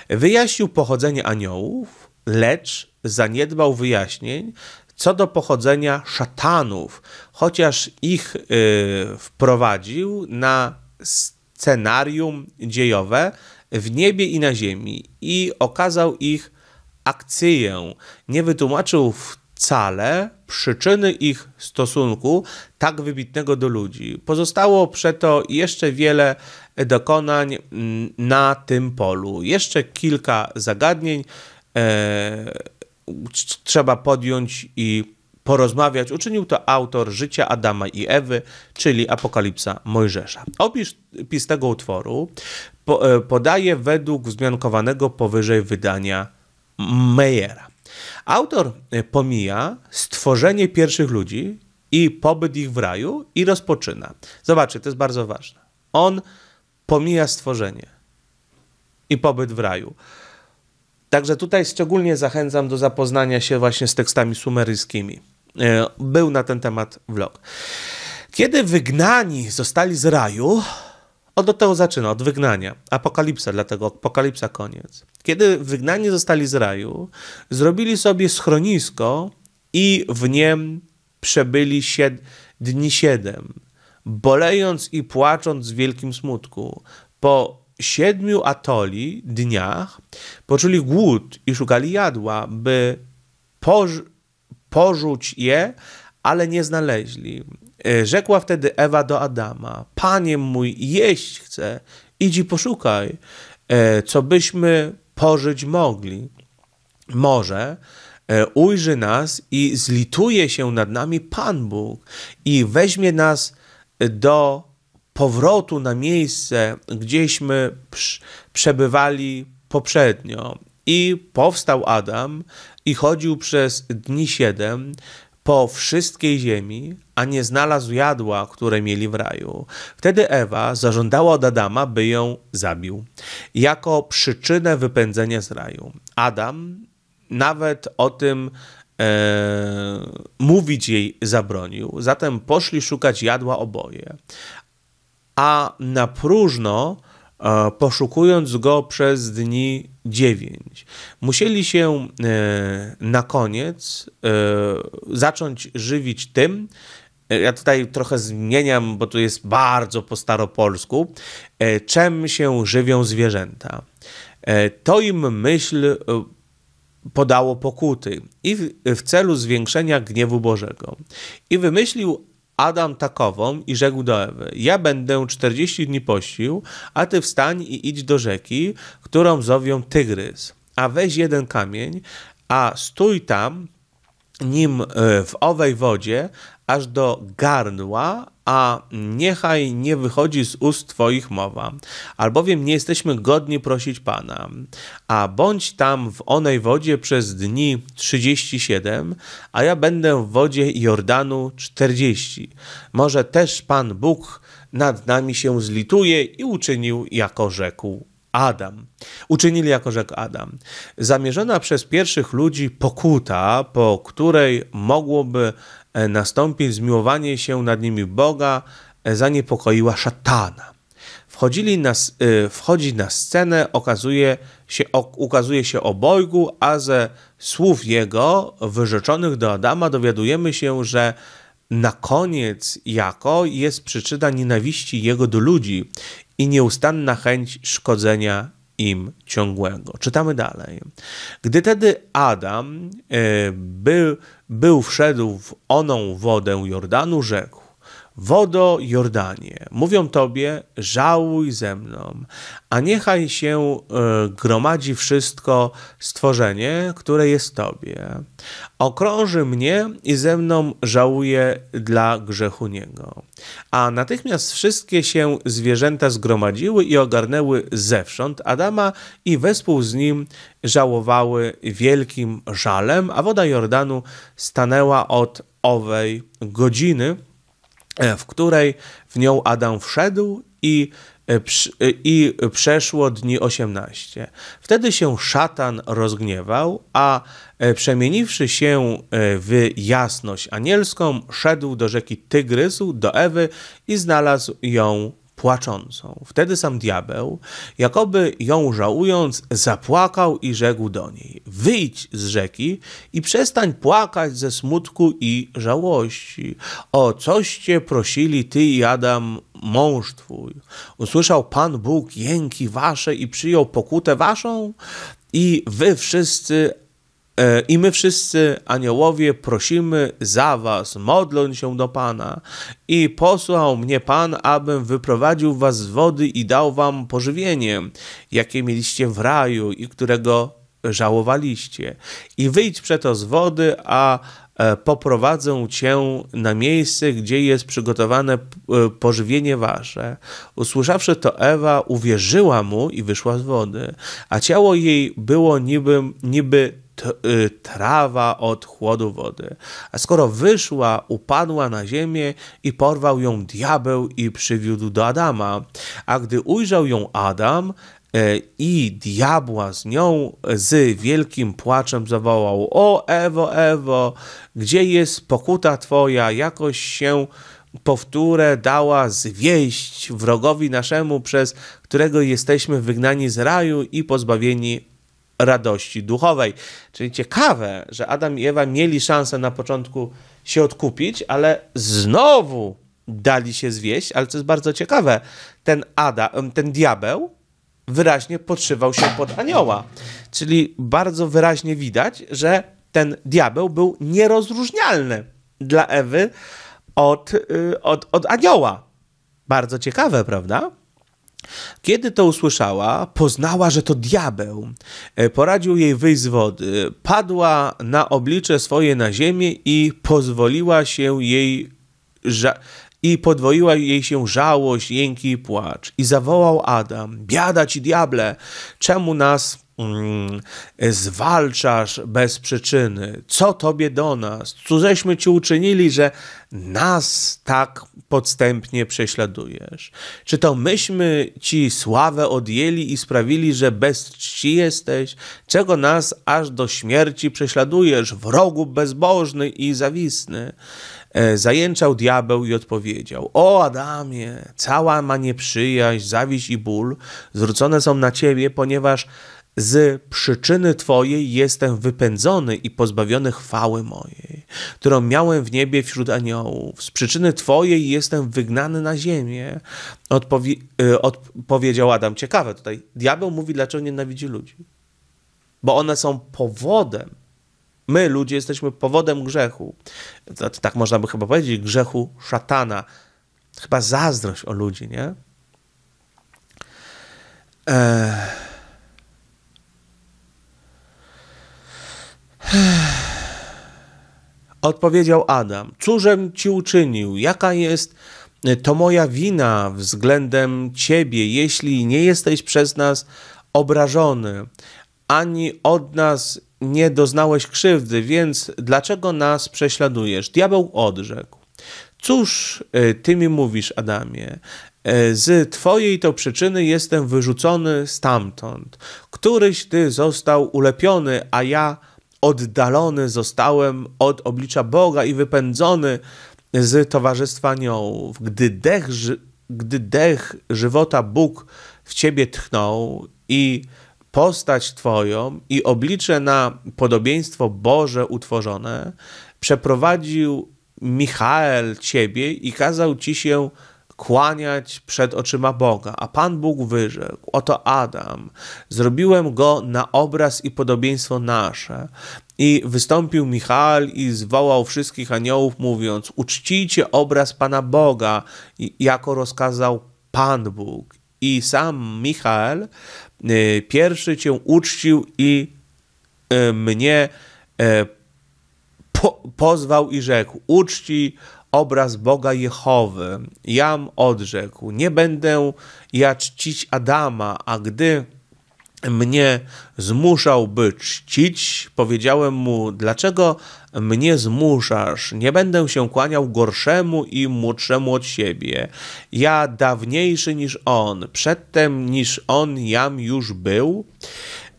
Wyjaśnił pochodzenie aniołów, lecz zaniedbał wyjaśnień co do pochodzenia szatanów, chociaż ich y, wprowadził na scenarium dziejowe w niebie i na ziemi i okazał ich akcję. Nie wytłumaczył wcale przyczyny ich stosunku tak wybitnego do ludzi. Pozostało przeto jeszcze wiele dokonań mm, na tym polu. Jeszcze kilka zagadnień. Yy, trzeba podjąć i porozmawiać, uczynił to autor Życia Adama i Ewy, czyli Apokalipsa Mojżesza. Opis tego utworu po, e, podaje według wzmiankowanego powyżej wydania Meyera. Autor e, pomija stworzenie pierwszych ludzi i pobyt ich w raju i rozpoczyna. Zobaczcie, to jest bardzo ważne. On pomija stworzenie i pobyt w raju. Także tutaj szczególnie zachęcam do zapoznania się właśnie z tekstami sumeryjskimi. E, był na ten temat vlog. Kiedy wygnani zostali z raju, od, do tego zaczyna, od wygnania. Apokalipsa, dlatego apokalipsa koniec. Kiedy wygnani zostali z raju, zrobili sobie schronisko i w niem przebyli sied- dni siedem, bolejąc i płacząc z wielkim smutku. Po siedmiu atoli dniach poczuli głód i szukali jadła, by poż porzuć je, ale nie znaleźli. E, rzekła wtedy Ewa do Adama: Panie mój, jeść chcę, idź i poszukaj, e, co byśmy pożyć mogli. Może e, ujrzy nas i zlituje się nad nami Pan Bóg i weźmie nas do powrotu na miejsce, gdzieśmy przebywali poprzednio. I powstał Adam i chodził przez dni siedem po wszystkiej ziemi, a nie znalazł jadła, które mieli w raju. Wtedy Ewa zażądała od Adama, by ją zabił, jako przyczynę wypędzenia z raju. Adam nawet o tym e, mówić jej zabronił, zatem poszli szukać jadła oboje a na próżno e, poszukując go przez dni dziewięć. Musieli się e, na koniec e, zacząć żywić tym, ja tutaj trochę zmieniam, bo tu jest bardzo po staropolsku, czym się żywią zwierzęta. To im myśl podało pokuty i w, w, celu zwiększenia gniewu Bożego. I wymyślił Adam takową i rzekł do Ewy: Ja będę 40 dni pościł, a ty wstań i idź do rzeki, którą zowią Tygrys. A weź jeden kamień, a stój tam nim e, w owej wodzie, aż do garnła, a niechaj nie wychodzi z ust Twoich mowa, albowiem nie jesteśmy godni prosić Pana, a bądź tam w onej wodzie przez dni 37, a ja będę w wodzie Jordanu 40. Może też Pan Bóg nad nami się zlituje i uczynił jako rzekł. Adam. Uczynili jako rzekł Adam. Zamierzona przez pierwszych ludzi pokuta, po której mogłoby E, nastąpił zmiłowanie się nad nimi Boga e, zaniepokoiła szatana. Wchodzili na, e, wchodzi na scenę, okazuje się, ukazuje się obojgu, a ze słów jego wyrzeczonych do Adama dowiadujemy się, że na koniec jako jest przyczyna nienawiści jego do ludzi i nieustanna chęć szkodzenia im ciągłego. Czytamy dalej. Gdy tedy Adam był był wszedł w oną wodę Jordanu, rzekł: Wodo Jordanie, mówią tobie, żałuj ze mną, a niechaj się e, gromadzi wszystko stworzenie, które jest tobie. Okrąży mnie i ze mną żałuje dla grzechu niego. A natychmiast wszystkie się zwierzęta zgromadziły i ogarnęły zewsząd Adama i wespół z nim żałowały wielkim żalem, a woda Jordanu stanęła od owej godziny E, w której w nią Adam wszedł i e, e, i przeszło dni 18. Wtedy się szatan rozgniewał, a przemieniwszy się w jasność anielską, szedł do rzeki Tygrysu, do Ewy i znalazł ją płaczącą. Wtedy sam diabeł, jakoby ją żałując, zapłakał i rzekł do niej: Wyjdź z rzeki i przestań płakać ze smutku i żałości. O coś cię prosili ty i Adam, mąż twój. Usłyszał Pan Bóg jęki wasze i przyjął pokutę waszą? I wy wszyscy E, I my wszyscy, aniołowie, prosimy za was, modląc się do Pana. I posłał mnie Pan, abym wyprowadził was z wody i dał wam pożywienie, jakie mieliście w raju i którego żałowaliście. I wyjdź przeto z wody, a e, poprowadzę cię na miejsce, gdzie jest przygotowane e, pożywienie wasze. Usłyszawszy to, Ewa uwierzyła mu i wyszła z wody, a ciało jej było niby, niby Y, trawa od chłodu wody. A skoro wyszła, upadła na ziemię i porwał ją diabeł i przywiódł do Adama. A gdy ujrzał ją Adam, e, i diabła z nią z wielkim płaczem zawołał: O Ewo, Ewo, gdzie jest pokuta twoja? Jakoś się powtórę dała zwieść wrogowi naszemu, przez którego jesteśmy wygnani z raju i pozbawieni radości duchowej. Czyli ciekawe, że Adam i Ewa mieli szansę na początku się odkupić, ale znowu dali się zwieść, ale co jest bardzo ciekawe, ten, Ada, ten diabeł wyraźnie podszywał się pod anioła. Czyli bardzo wyraźnie widać, że ten diabeł był nierozróżnialny dla Ewy od, y, od, od anioła. Bardzo ciekawe, prawda? Kiedy to usłyszała, poznała, że to diabeł. E, poradził jej wyjść z wody. Padła na oblicze swoje na ziemię i pozwoliła się jej i podwoiła jej się żałość, jęki i płacz. I zawołał Adam: Biada ci diable, czemu nas mm, zwalczasz bez przyczyny? Co tobie do nas? Cóżeśmy ci uczynili, że nas tak podstępnie prześladujesz? Czy to myśmy ci sławę odjęli i sprawili, że bez czci jesteś? Czego nas aż do śmierci prześladujesz, wrogu bezbożny i zawisny? E, zajęczał diabeł i odpowiedział: O Adamie, cała ma nieprzyjaźń, zawiść i ból zwrócone są na ciebie, ponieważ z przyczyny Twojej jestem wypędzony i pozbawiony chwały mojej, którą miałem w niebie wśród aniołów. Z przyczyny Twojej jestem wygnany na ziemię. E, odpowiedział Adam. Ciekawe tutaj. Diabeł mówi, dlaczego nienawidzi ludzi. Bo one są powodem My, ludzie, jesteśmy powodem grzechu. Tak można by chyba powiedzieć, grzechu szatana. Chyba zazdrość o ludzi, nie? Eee... Odpowiedział Adam: Cóżem ci uczynił? Jaka jest e, to moja wina względem ciebie, jeśli nie jesteś przez nas obrażony, ani od nas nie doznałeś krzywdy, więc dlaczego nas prześladujesz? Diabeł odrzekł. Cóż e, ty mi mówisz, Adamie? E, z twojej to przyczyny jestem wyrzucony stamtąd. Któryś ty został ulepiony, a ja oddalony zostałem od oblicza Boga i wypędzony z towarzystwa aniołów. Gdy dech, gdy dech żywota Bóg w ciebie tchnął i postać Twoją i oblicze na podobieństwo Boże utworzone, przeprowadził Michael Ciebie i kazał Ci się kłaniać przed oczyma Boga. A Pan Bóg wyrzekł: Oto Adam, zrobiłem go na obraz i podobieństwo nasze. I wystąpił Michał i zwołał wszystkich aniołów, mówiąc: Uczcijcie obraz Pana Boga, jako rozkazał Pan Bóg. I sam Michał Y, pierwszy cię uczcił i y, mnie y, po, pozwał i rzekł: Uczci obraz Boga Jehowy. Jam odrzekł: Nie będę ja czcić Adama, a gdy mnie zmuszałby czcić, powiedziałem mu: Dlaczego mnie zmuszasz? Nie będę się kłaniał gorszemu i młodszemu od siebie. Ja dawniejszy niż on, przedtem niż on jam już był.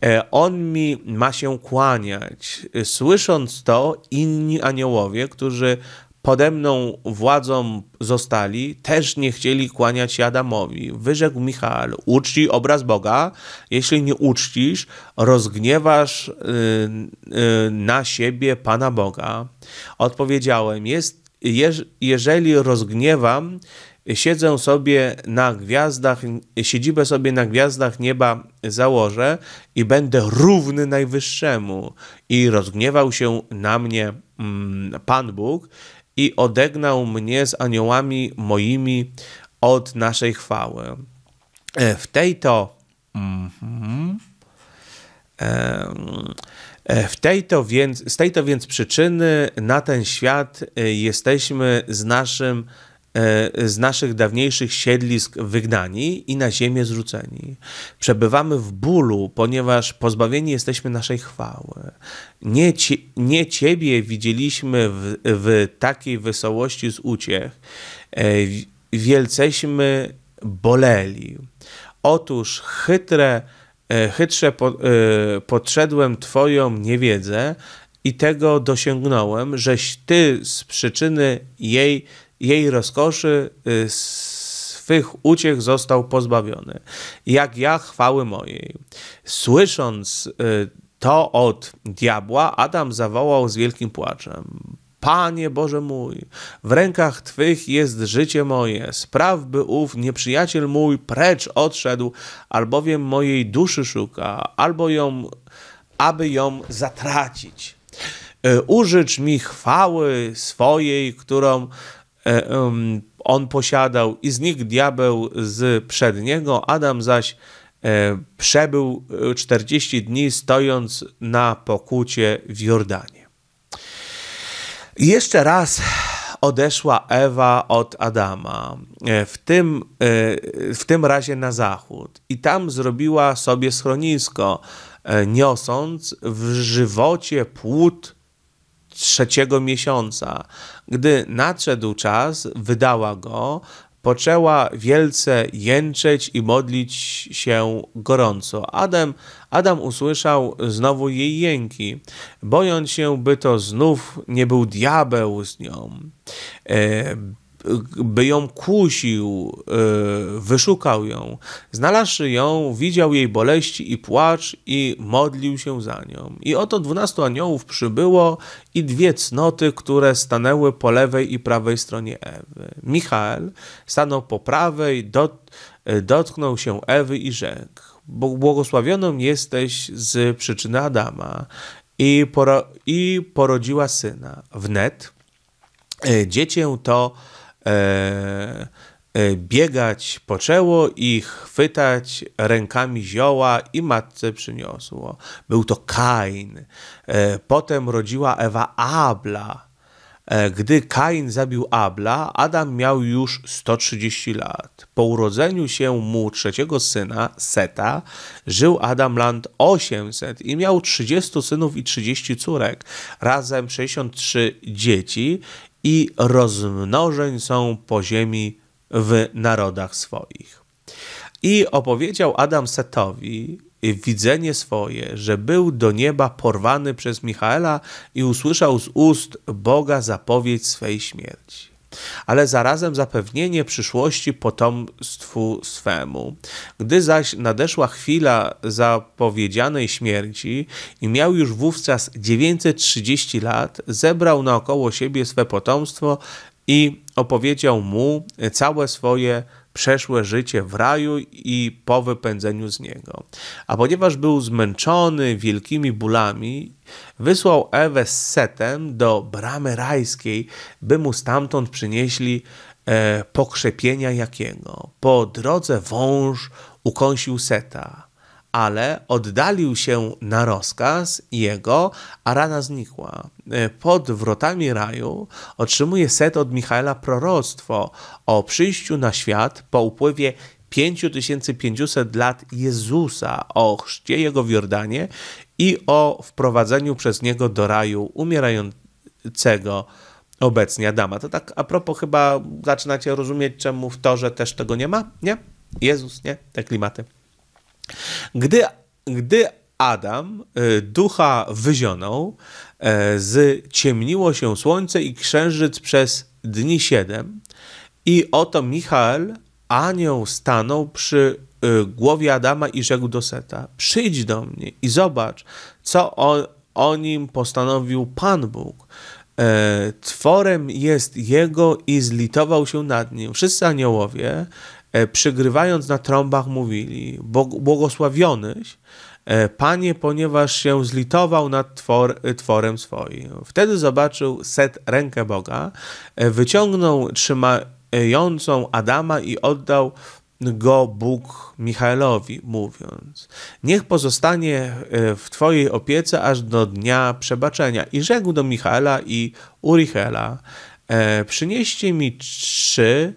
E, on mi ma się kłaniać. E, słysząc to, inni aniołowie, którzy pode mną władzą zostali, też nie chcieli kłaniać się Adamowi. Wyrzekł Michał, uczci obraz Boga, jeśli nie uczcisz, rozgniewasz y, y, na siebie Pana Boga. Odpowiedziałem, jest, jeżeli rozgniewam, siedzę sobie na gwiazdach, siedzibę sobie na gwiazdach nieba założę i będę równy Najwyższemu. I rozgniewał się na mnie mm, Pan Bóg i odegnał mnie z aniołami moimi od naszej chwały. E, w tej to. Mhm. E, e, w tej to więc, z tej to więc przyczyny na ten świat jesteśmy z naszym E, z naszych dawniejszych siedlisk wygnani i na ziemię zrzuceni. Przebywamy w bólu, ponieważ pozbawieni jesteśmy naszej chwały. Nie, cie, nie Ciebie widzieliśmy w, w takiej wesołości z uciech. E, wielceśmy boleli. Otóż chytre, e, chytrze podszedłem Twoją niewiedzę i tego dosięgnąłem, żeś Ty z przyczyny jej jej rozkoszy, y, swych uciech został pozbawiony, jak ja chwały mojej. Słysząc y, to od diabła, Adam zawołał z wielkim płaczem. Panie Boże mój, w rękach Twych jest życie moje. Spraw, by ów nieprzyjaciel mój precz odszedł, albowiem mojej duszy szuka, albo ją, aby ją zatracić. Y, użycz mi chwały swojej, którą E, on posiadał i znikł diabeł z przedniego, Adam zaś e, przebył 40 e, dni stojąc na pokucie w Jordanie. Jeszcze raz odeszła Ewa od Adama, w tym, w tym razie na zachód, i tam zrobiła sobie schronisko, niosąc w żywocie płód trzeciego miesiąca. Gdy nadszedł czas, wydała go, poczęła wielce jęczeć i modlić się gorąco. Adam, Adam usłyszał znowu jej jęki, bojąc się, by to znów nie był diabeł z nią. E, by ją kusił, e, wyszukał ją, znalazł ją, widział jej boleści i płacz i modlił się za nią. I oto dwunastu aniołów przybyło i dwie cnoty, które stanęły po lewej i prawej stronie Ewy. Michael stanął po prawej, dot, e, dotknął się Ewy i rzekł, błogosławioną jesteś z przyczyny Adama i, poro i porodziła syna. Wnet e, dziecię to E, e, biegać poczęło i chwytać rękami zioła i matce przyniosło. Był to Kain. E, potem rodziła Ewa Abla. E, gdy Kain zabił Abla, Adam miał już 130 lat. Po urodzeniu się mu trzeciego syna, Seta, żył Adam land 800 i miał 30 synów i 30 córek, razem 63 dzieci i rozmnożeń są po ziemi w narodach swoich. I opowiedział Adam Setowi widzenie swoje, że był do nieba porwany przez Michaela i usłyszał z ust Boga zapowiedź swej śmierci ale zarazem zapewnienie przyszłości potomstwu swemu. Gdy zaś nadeszła chwila zapowiedzianej śmierci i miał już wówczas 930 lat, zebrał naokoło siebie swe potomstwo i opowiedział mu całe swoje przeszłe życie w raju i po wypędzeniu z niego. A ponieważ był zmęczony wielkimi bólami, wysłał Ewę z Setem do bramy rajskiej, by mu stamtąd przynieśli e, pokrzepienia jakiego. Po drodze wąż ukąsił Seta ale oddalił się na rozkaz jego, a rana znikła. E, pod wrotami raju otrzymuje Set od Michaela proroctwo o przyjściu na świat po upływie 5500 lat Jezusa, o chrzcie jego w Jordanie i o wprowadzeniu przez niego do raju umierającego obecnie Adama. To tak a propos chyba zaczynacie rozumieć, czemu w Torze też tego nie ma, nie? Jezus, nie? Te klimaty. Gdy, gdy Adam y, ducha wyzionął, e, zciemniło się słońce i księżyc przez dni siedem. I oto Michał, anioł, stanął przy y, głowie Adama i rzekł do Seta: Przyjdź do mnie i zobacz, co o, o nim postanowił Pan Bóg. E, tworem jest jego i zlitował się nad nim. Wszyscy aniołowie E, przygrywając na trąbach mówili: Błogosławionyś, e, Panie, ponieważ się zlitował nad twor, tworem swoim. Wtedy zobaczył Set rękę Boga, e, wyciągnął trzymającą Adama i oddał go Bóg Michaelowi, mówiąc: Niech pozostanie w Twojej opiece aż do dnia przebaczenia. I rzekł do Michaela i Urichela: Przynieście mi trzy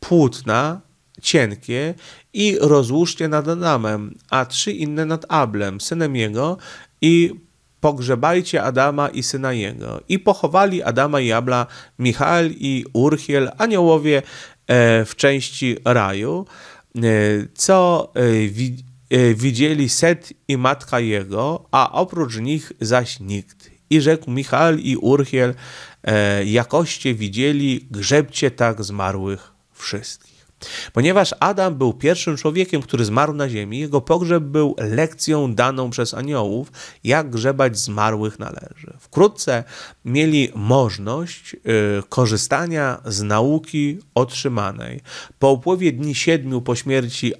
płótna cienkie i rozłóżcie nad Adamem, a trzy inne nad Ablem, synem jego i pogrzebajcie Adama i syna jego. I pochowali Adama i Abla Michael i Urchiel, aniołowie e, w części raju, e, co e, widzieli Set i matka jego, a oprócz nich zaś nikt. I rzekł Michal i Urchiel, jakoście widzieli, grzebcie tak zmarłych wszystkich. Ponieważ Adam był pierwszym człowiekiem, który zmarł na ziemi, jego pogrzeb był lekcją daną przez aniołów, jak grzebać zmarłych należy. Wkrótce mieli możliwość y, korzystania z nauki otrzymanej. Po upływie dni siedmiu po śmierci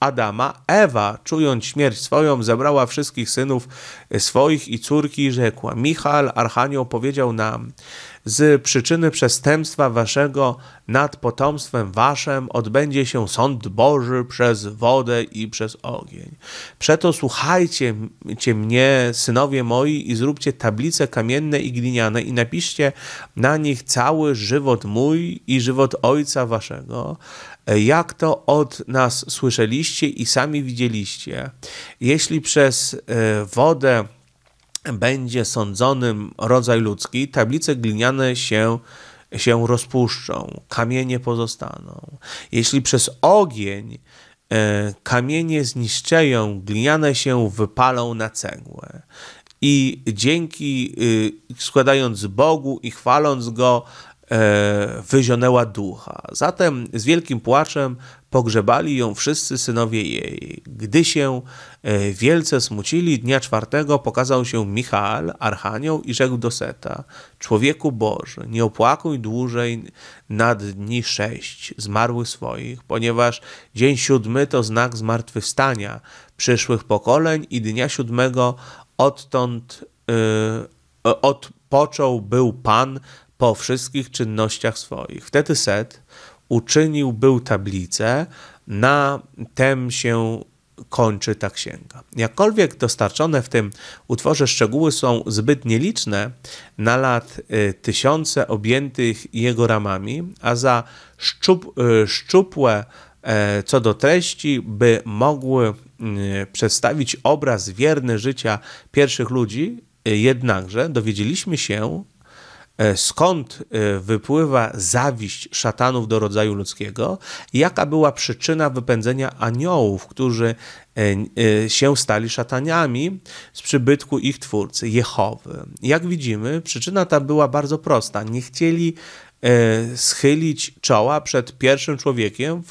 Adama, Ewa, czując śmierć swoją, zebrała wszystkich synów y, swoich i córki i rzekła: Michal, Archanioł, powiedział nam: Z przyczyny przestępstwa waszego nad potomstwem waszym odbędzie się sąd Boży przez wodę i przez ogień. Przeto słuchajcie mnie, synowie moi, i zróbcie tablice kamienne i gliniane, i napiszcie na nich cały żywot mój i żywot ojca waszego jak to od nas słyszeliście i sami widzieliście. Jeśli przez e, wodę będzie sądzonym rodzaj ludzki, tablice gliniane się się rozpuszczą, kamienie pozostaną. Jeśli przez ogień e, kamienie zniszczeją, gliniane się wypalą na cegłę. I dzięki, y, składając Bogu i chwaląc Go, E, wyzionęła ducha. Zatem z wielkim płaczem pogrzebali ją wszyscy synowie jej. Gdy się e, wielce smucili, dnia czwartego pokazał się Michal, archanioł, i rzekł do Seta, człowieku Boży, nie opłakuj dłużej nad dni sześć zmarłych swoich, ponieważ dzień siódmy to znak zmartwychwstania przyszłych pokoleń i dnia siódmego odtąd, yy, e, od począł był Pan po wszystkich czynnościach swoich. Wtedy Set uczynił był tablicę, na tem się kończy ta księga. Jakkolwiek dostarczone w tym utworze szczegóły są zbyt nieliczne, na lat y, tysiące objętych jego ramami, a za szczup, y, szczupłe e, co do treści, by mogły y, przedstawić obraz wierny życia pierwszych ludzi, jednakże dowiedzieliśmy się, E, skąd e, wypływa zawiść szatanów do rodzaju ludzkiego, jaka była przyczyna wypędzenia aniołów, którzy e, się stali szataniami z przybytku ich twórcy, Jehowy. Jak widzimy, przyczyna ta była bardzo prosta. Nie chcieli schylić czoła przed pierwszym człowiekiem,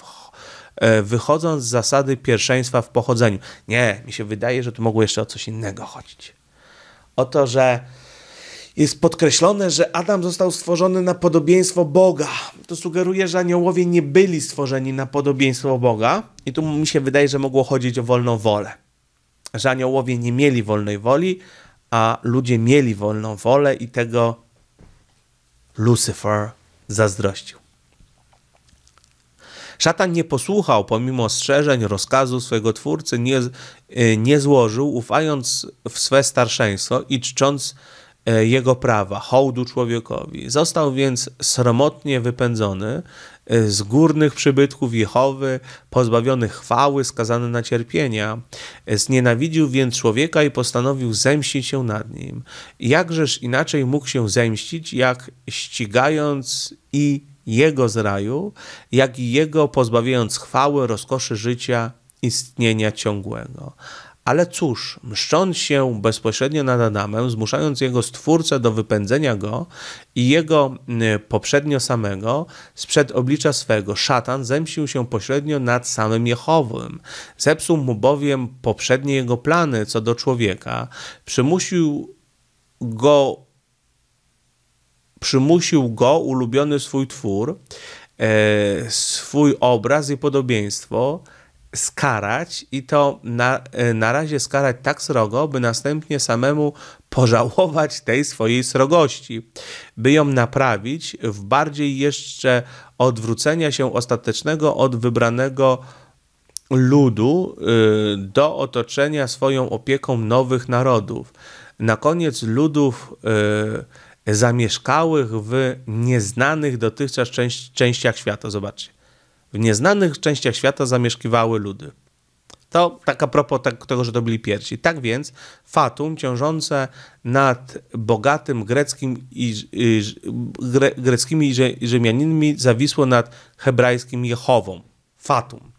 wychodząc z zasady pierwszeństwa w pochodzeniu. Nie, mi się wydaje, że tu mogło jeszcze o coś innego chodzić. O to, że jest podkreślone, że Adam został stworzony na podobieństwo Boga. To sugeruje, że aniołowie nie byli stworzeni na podobieństwo Boga. I tu mi się wydaje, że mogło chodzić o wolną wolę. Że aniołowie nie mieli wolnej woli, a ludzie mieli wolną wolę i tego Lucifer zazdrościł. Szatan nie posłuchał pomimo ostrzeżeń, rozkazu swojego twórcy, nie, y, nie złożył, ufając w swe starszeństwo i czcząc E, jego prawa, hołdu człowiekowi. Został więc sromotnie wypędzony e, z górnych przybytków Jehowy, pozbawiony chwały, skazany na cierpienia. E, znienawidził więc człowieka i postanowił zemścić się nad nim. Jakżeż inaczej mógł się zemścić, jak ścigając i jego z raju, jak i jego pozbawiając chwały, rozkoszy życia, istnienia ciągłego. Ale cóż, mszcząc się bezpośrednio nad Adamem, zmuszając jego stwórcę do wypędzenia go i jego poprzednio samego sprzed oblicza swego, szatan zemścił się pośrednio nad samym Jehowym. Zepsuł mu bowiem poprzednie jego plany co do człowieka, przymusił go, przymusił go ulubiony swój twór, e, swój obraz i podobieństwo – skarać i to na, e, na razie skarać tak srogo, by następnie samemu pożałować tej swojej srogości, by ją naprawić w bardziej jeszcze odwrócenia się ostatecznego od wybranego ludu e, do otoczenia swoją opieką nowych narodów. Na koniec ludów e, zamieszkałych w nieznanych dotychczas częściach świata. Zobaczcie. W nieznanych częściach świata zamieszkiwały ludy. To tak a propos tak, tego, że to byli pierwsi. Tak więc fatum ciążące nad bogatym greckim i, i gre, greckimi i Rzymianinami zawisło nad hebrajskim Jehową. Fatum.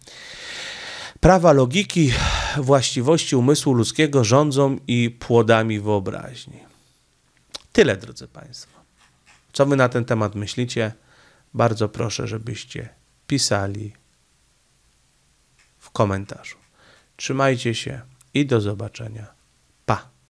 Prawa logiki, właściwości umysłu ludzkiego rządzą i płodami wyobraźni. Tyle, drodzy Państwo. Co Wy na ten temat myślicie? Bardzo proszę, żebyście pisali w komentarzu. Trzymajcie się i do zobaczenia.